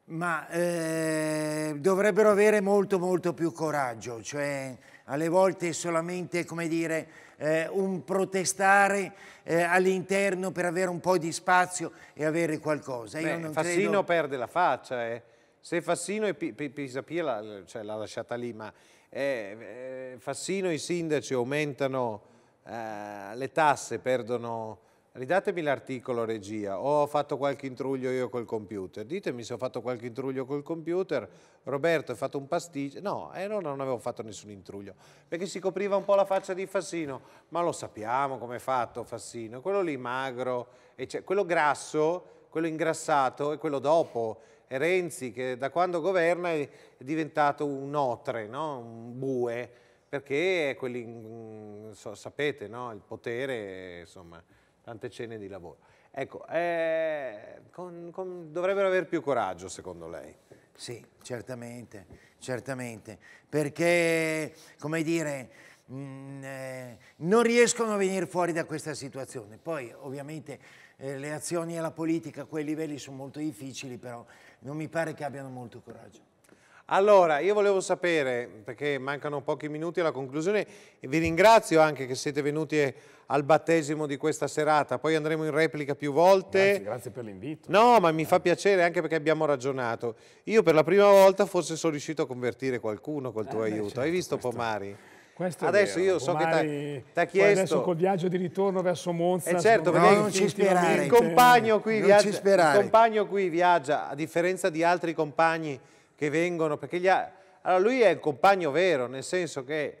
Ma eh, dovrebbero avere molto molto più coraggio, cioè alle volte è solamente come dire eh, un protestare eh, all'interno per avere un po' di spazio e avere qualcosa. Beh, Fassino credo... perde la faccia, eh se Fassino e Pisapia l'ha cioè, lasciata lì, ma eh, eh, Fassino e i sindaci aumentano eh, le tasse, perdono... Ridatemi l'articolo regia, o ho fatto qualche intruglio io col computer, ditemi se ho fatto qualche intruglio col computer, Roberto hai fatto un pasticcio, no, eh, no, non avevo fatto nessun intruglio, perché si copriva un po' la faccia di Fassino, ma lo sappiamo come è fatto Fassino, quello lì magro, quello grasso, quello ingrassato e quello dopo, Renzi che da quando governa è diventato un otre, no? un bue, perché è quelli, mm, so, sapete, no? il potere, insomma, tante cene di lavoro. Ecco, eh, con, con, dovrebbero avere più coraggio secondo lei. Sì, certamente, certamente, perché, come dire, mh, mm, eh, non riescono a venire fuori da questa situazione. Poi, ovviamente, eh, le azioni e la politica a quei livelli sono molto difficili, però non mi pare che abbiano molto coraggio. Allora, io volevo sapere, perché mancano pochi minuti alla conclusione, e vi ringrazio anche che siete venuti eh, al battesimo di questa serata, poi andremo in replica più volte. Grazie, grazie per l'invito. No, ma mi fa piacere anche perché abbiamo ragionato. Io per la prima volta forse sono riuscito a convertire qualcuno col tuo eh, aiuto. Certo, Hai visto questo... Pomari? Questo adesso io so che ti ha chiesto... Adesso col viaggio di ritorno verso Monza... E eh, certo, perché no, non ci sperare. Il compagno, qui non viaggia, il compagno qui viaggia, a differenza di altri compagni che vengono, perché ha... allora, lui è il compagno vero, nel senso che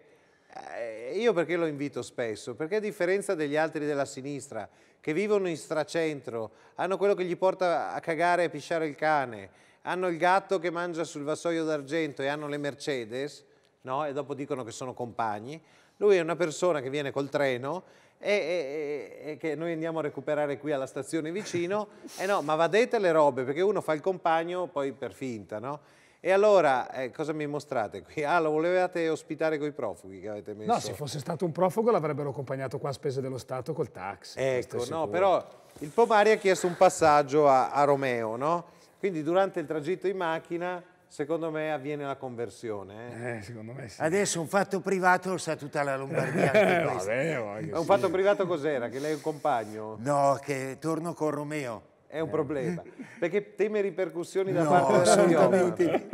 eh, io perché lo invito spesso? Perché a differenza degli altri della sinistra, che vivono in stracentro, hanno quello che gli porta a cagare e pisciare il cane, hanno il gatto che mangia sul vassoio d'argento e hanno le Mercedes, no? e dopo dicono che sono compagni. Lui è una persona che viene col treno e, e, e, che noi andiamo a recuperare qui alla stazione vicino. <laughs> e no, ma vadete le robe, perché uno fa il compagno poi per finta, no? E allora, eh, cosa mi mostrate qui? Ah, lo volevate ospitare con i profughi che avete messo? No, se fosse stato un profugo l'avrebbero accompagnato qua a spese dello Stato col taxi. Ecco, no, però il Pomari ha chiesto un passaggio a, a Romeo, no? Quindi durante il tragitto in macchina secondo me avviene la conversione. Eh? Eh, sì. Adesso un fatto privato lo sa tutta la Lombardia. <laughs> Eh, vabbè, oh, un sì. fatto privato cos'era? Che lei è un compagno? No, che torno con Romeo. È un problema, perché teme ripercussioni da no, parte della assolutamente.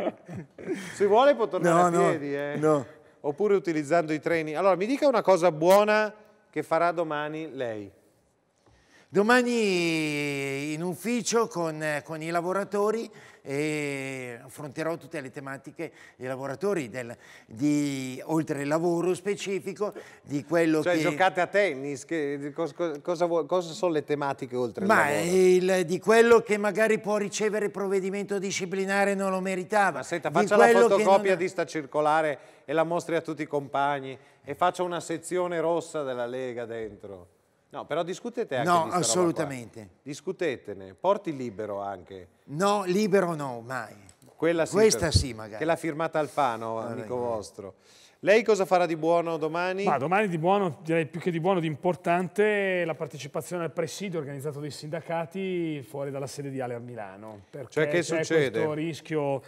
Se vuole può tornare no, a piedi, eh? no. oppure utilizzando i treni. Allora, mi dica una cosa buona che farà domani lei. Domani in ufficio con, con i lavoratori affronterò tutte le tematiche dei lavoratori, del, di, oltre al lavoro specifico, di quello cioè, che... Cioè giocate a tennis, che, cosa, cosa, cosa, sono le tematiche oltre Ma lavoro? il, di quello che magari può ricevere provvedimento disciplinare non lo meritava. Ma senta, faccia la fotocopia non... di sta circolare e la mostri a tutti i compagni e faccia una sezione rossa della Lega dentro. No, però discutete anche No, assolutamente. Discutetene, porti libero anche. No, libero no, mai. Quella sì, Questa per... sì magari. Che l'ha firmata Alfano, allora, amico vostro. Lei cosa farà di buono domani? Ma domani di buono, direi più che di buono, di importante, la partecipazione al presidio organizzato dai sindacati fuori dalla sede di Aler Milano. Perché cioè che succede? questo rischio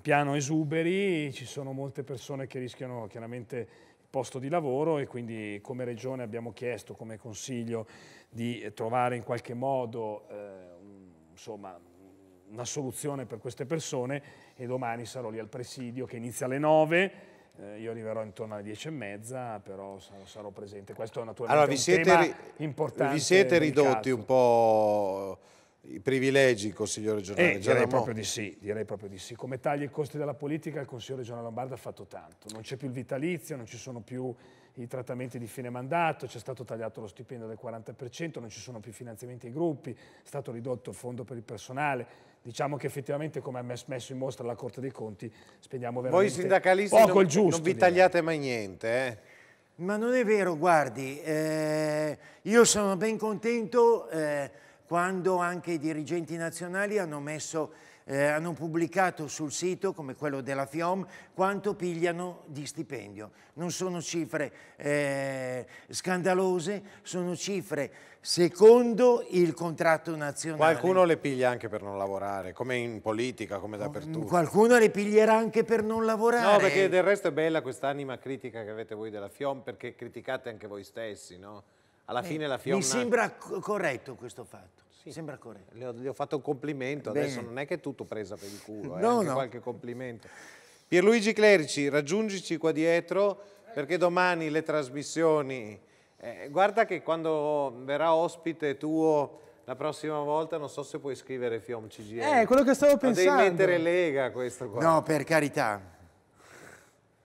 piano esuberi, ci sono molte persone che rischiano chiaramente posto di lavoro e quindi come Regione abbiamo chiesto come Consiglio di trovare in qualche modo eh, insomma, una soluzione per queste persone e domani sarò lì al presidio che inizia alle 9 eh, io arriverò intorno alle dieci e mezza, però sarò, sarò presente. Questo è naturalmente allora, vi siete, importante. Vi siete ridotti un po' i privilegi, il consigliere regionale? Eh, direi, proprio di sì, direi proprio di sì. Come taglia i costi della politica, il consiglio regionale Lombardo ha fatto tanto. Non c'è più il vitalizio, non ci sono più i trattamenti di fine mandato, c'è stato tagliato lo stipendio del 40%, non ci sono più finanziamenti ai gruppi, è stato ridotto il fondo per il personale. Diciamo che effettivamente, come ha messo in mostra la Corte dei Conti, spendiamo veramente Voi sindacalisti poco non, il giusto. Non vi tagliate direi. mai niente, eh? Ma non è vero, guardi, eh, io sono ben contento... Eh, quando anche i dirigenti nazionali hanno, messo, eh, hanno pubblicato sul sito, come quello della FIOM, quanto pigliano di stipendio. Non sono cifre eh, scandalose, sono cifre secondo il contratto nazionale. Qualcuno le piglia anche per non lavorare, come in politica, come dappertutto. Mm, qualcuno le piglierà anche per non lavorare. No, perché del resto è bella quest'anima critica che avete voi della FIOM, perché criticate anche voi stessi, no? alla fine la Fionna... Mi sembra corretto questo fatto. Sì. Sembra corretto. Le ho, le ho, fatto un complimento, Beh. adesso non è che è tutto presa per il culo, eh, no, eh, no. qualche complimento. Pierluigi Clerici, raggiungici qua dietro perché domani le trasmissioni... Eh, guarda che quando verrà ospite tuo la prossima volta non so se puoi scrivere Fiom CGL. Eh, quello che stavo pensando. Ma devi mettere Lega questo qua. No, per carità.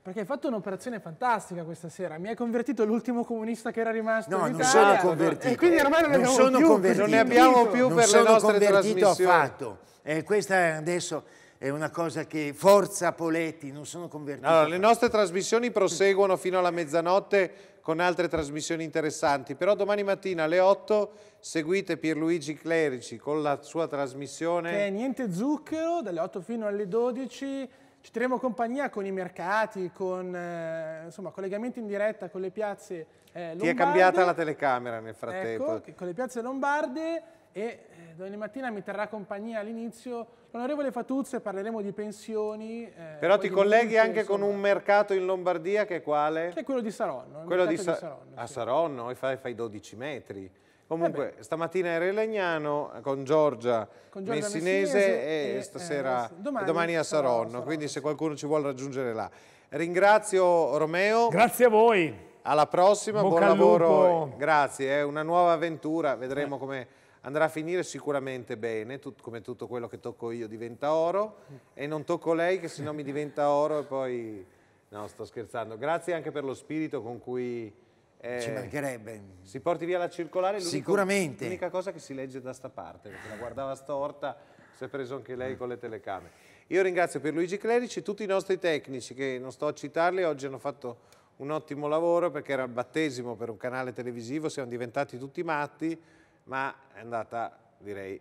Perché hai fatto un'operazione fantastica questa sera. Mi hai convertito l'ultimo comunista che era rimasto. No, non sono convertito. E quindi ormai non, non abbiamo sono più, convertito. Non ne abbiamo più non per le nostre trasmissioni. Non sono convertito affatto. Eh, questa adesso è una cosa che forza Poletti, non sono convertito. Allora, le nostre trasmissioni proseguono fino alla mezzanotte con altre trasmissioni interessanti, però domani mattina alle 8 seguite Pierluigi Clerici con la sua trasmissione. Che è Niente Zucchero, dalle 8 fino alle 12 ci terremo compagnia con i mercati, con eh, insomma, collegamenti in diretta con le piazze eh, lombarde. Ti è cambiata la telecamera nel frattempo. Ecco, con le piazze lombarde e eh, domani mattina mi terrà compagnia all'inizio l'onorevole Fatuzzo e parleremo di pensioni. Eh, Però ti colleghi minute, anche insomma, con un mercato in Lombardia che è quale? Che è quello di Saronno. Quello di, Sa di, Saronno. A sì. Saronno fai, fai 12 metri. Comunque, eh stamattina era in Legnano eh, con Giorgia, con Giorgia Messinese, Messinese, e, e stasera, eh, domani, domani, a Saronno, quindi se qualcuno ci vuole raggiungere là. Ringrazio Romeo. Grazie a voi. Alla prossima, buon lavoro. Grazie, è una nuova avventura, vedremo eh. come andrà a finire sicuramente bene, tut, come tutto quello che tocco io diventa oro e non tocco lei che se no mi diventa oro e poi... No, sto scherzando. Grazie anche per lo spirito con cui eh, Ci mancherebbe. Si porti via la circolare, sicuramente. L'unica cosa che si legge da sta parte, perché la guardava storta, si è preso anche lei mm. con le telecamere. Io ringrazio per Luigi Clerici tutti i nostri tecnici che non sto a citarli, oggi hanno fatto un ottimo lavoro perché era il battesimo per un canale televisivo, siamo diventati tutti matti, ma è andata, direi,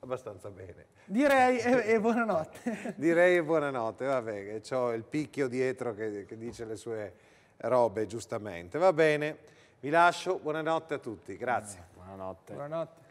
abbastanza bene. Direi e, e <laughs> buonanotte. direi e buonanotte, vabbè, che ho il picchio dietro che, che dice le sue robe, giustamente. Va bene, vi lascio, buonanotte a tutti, grazie. Buonanotte. buonanotte.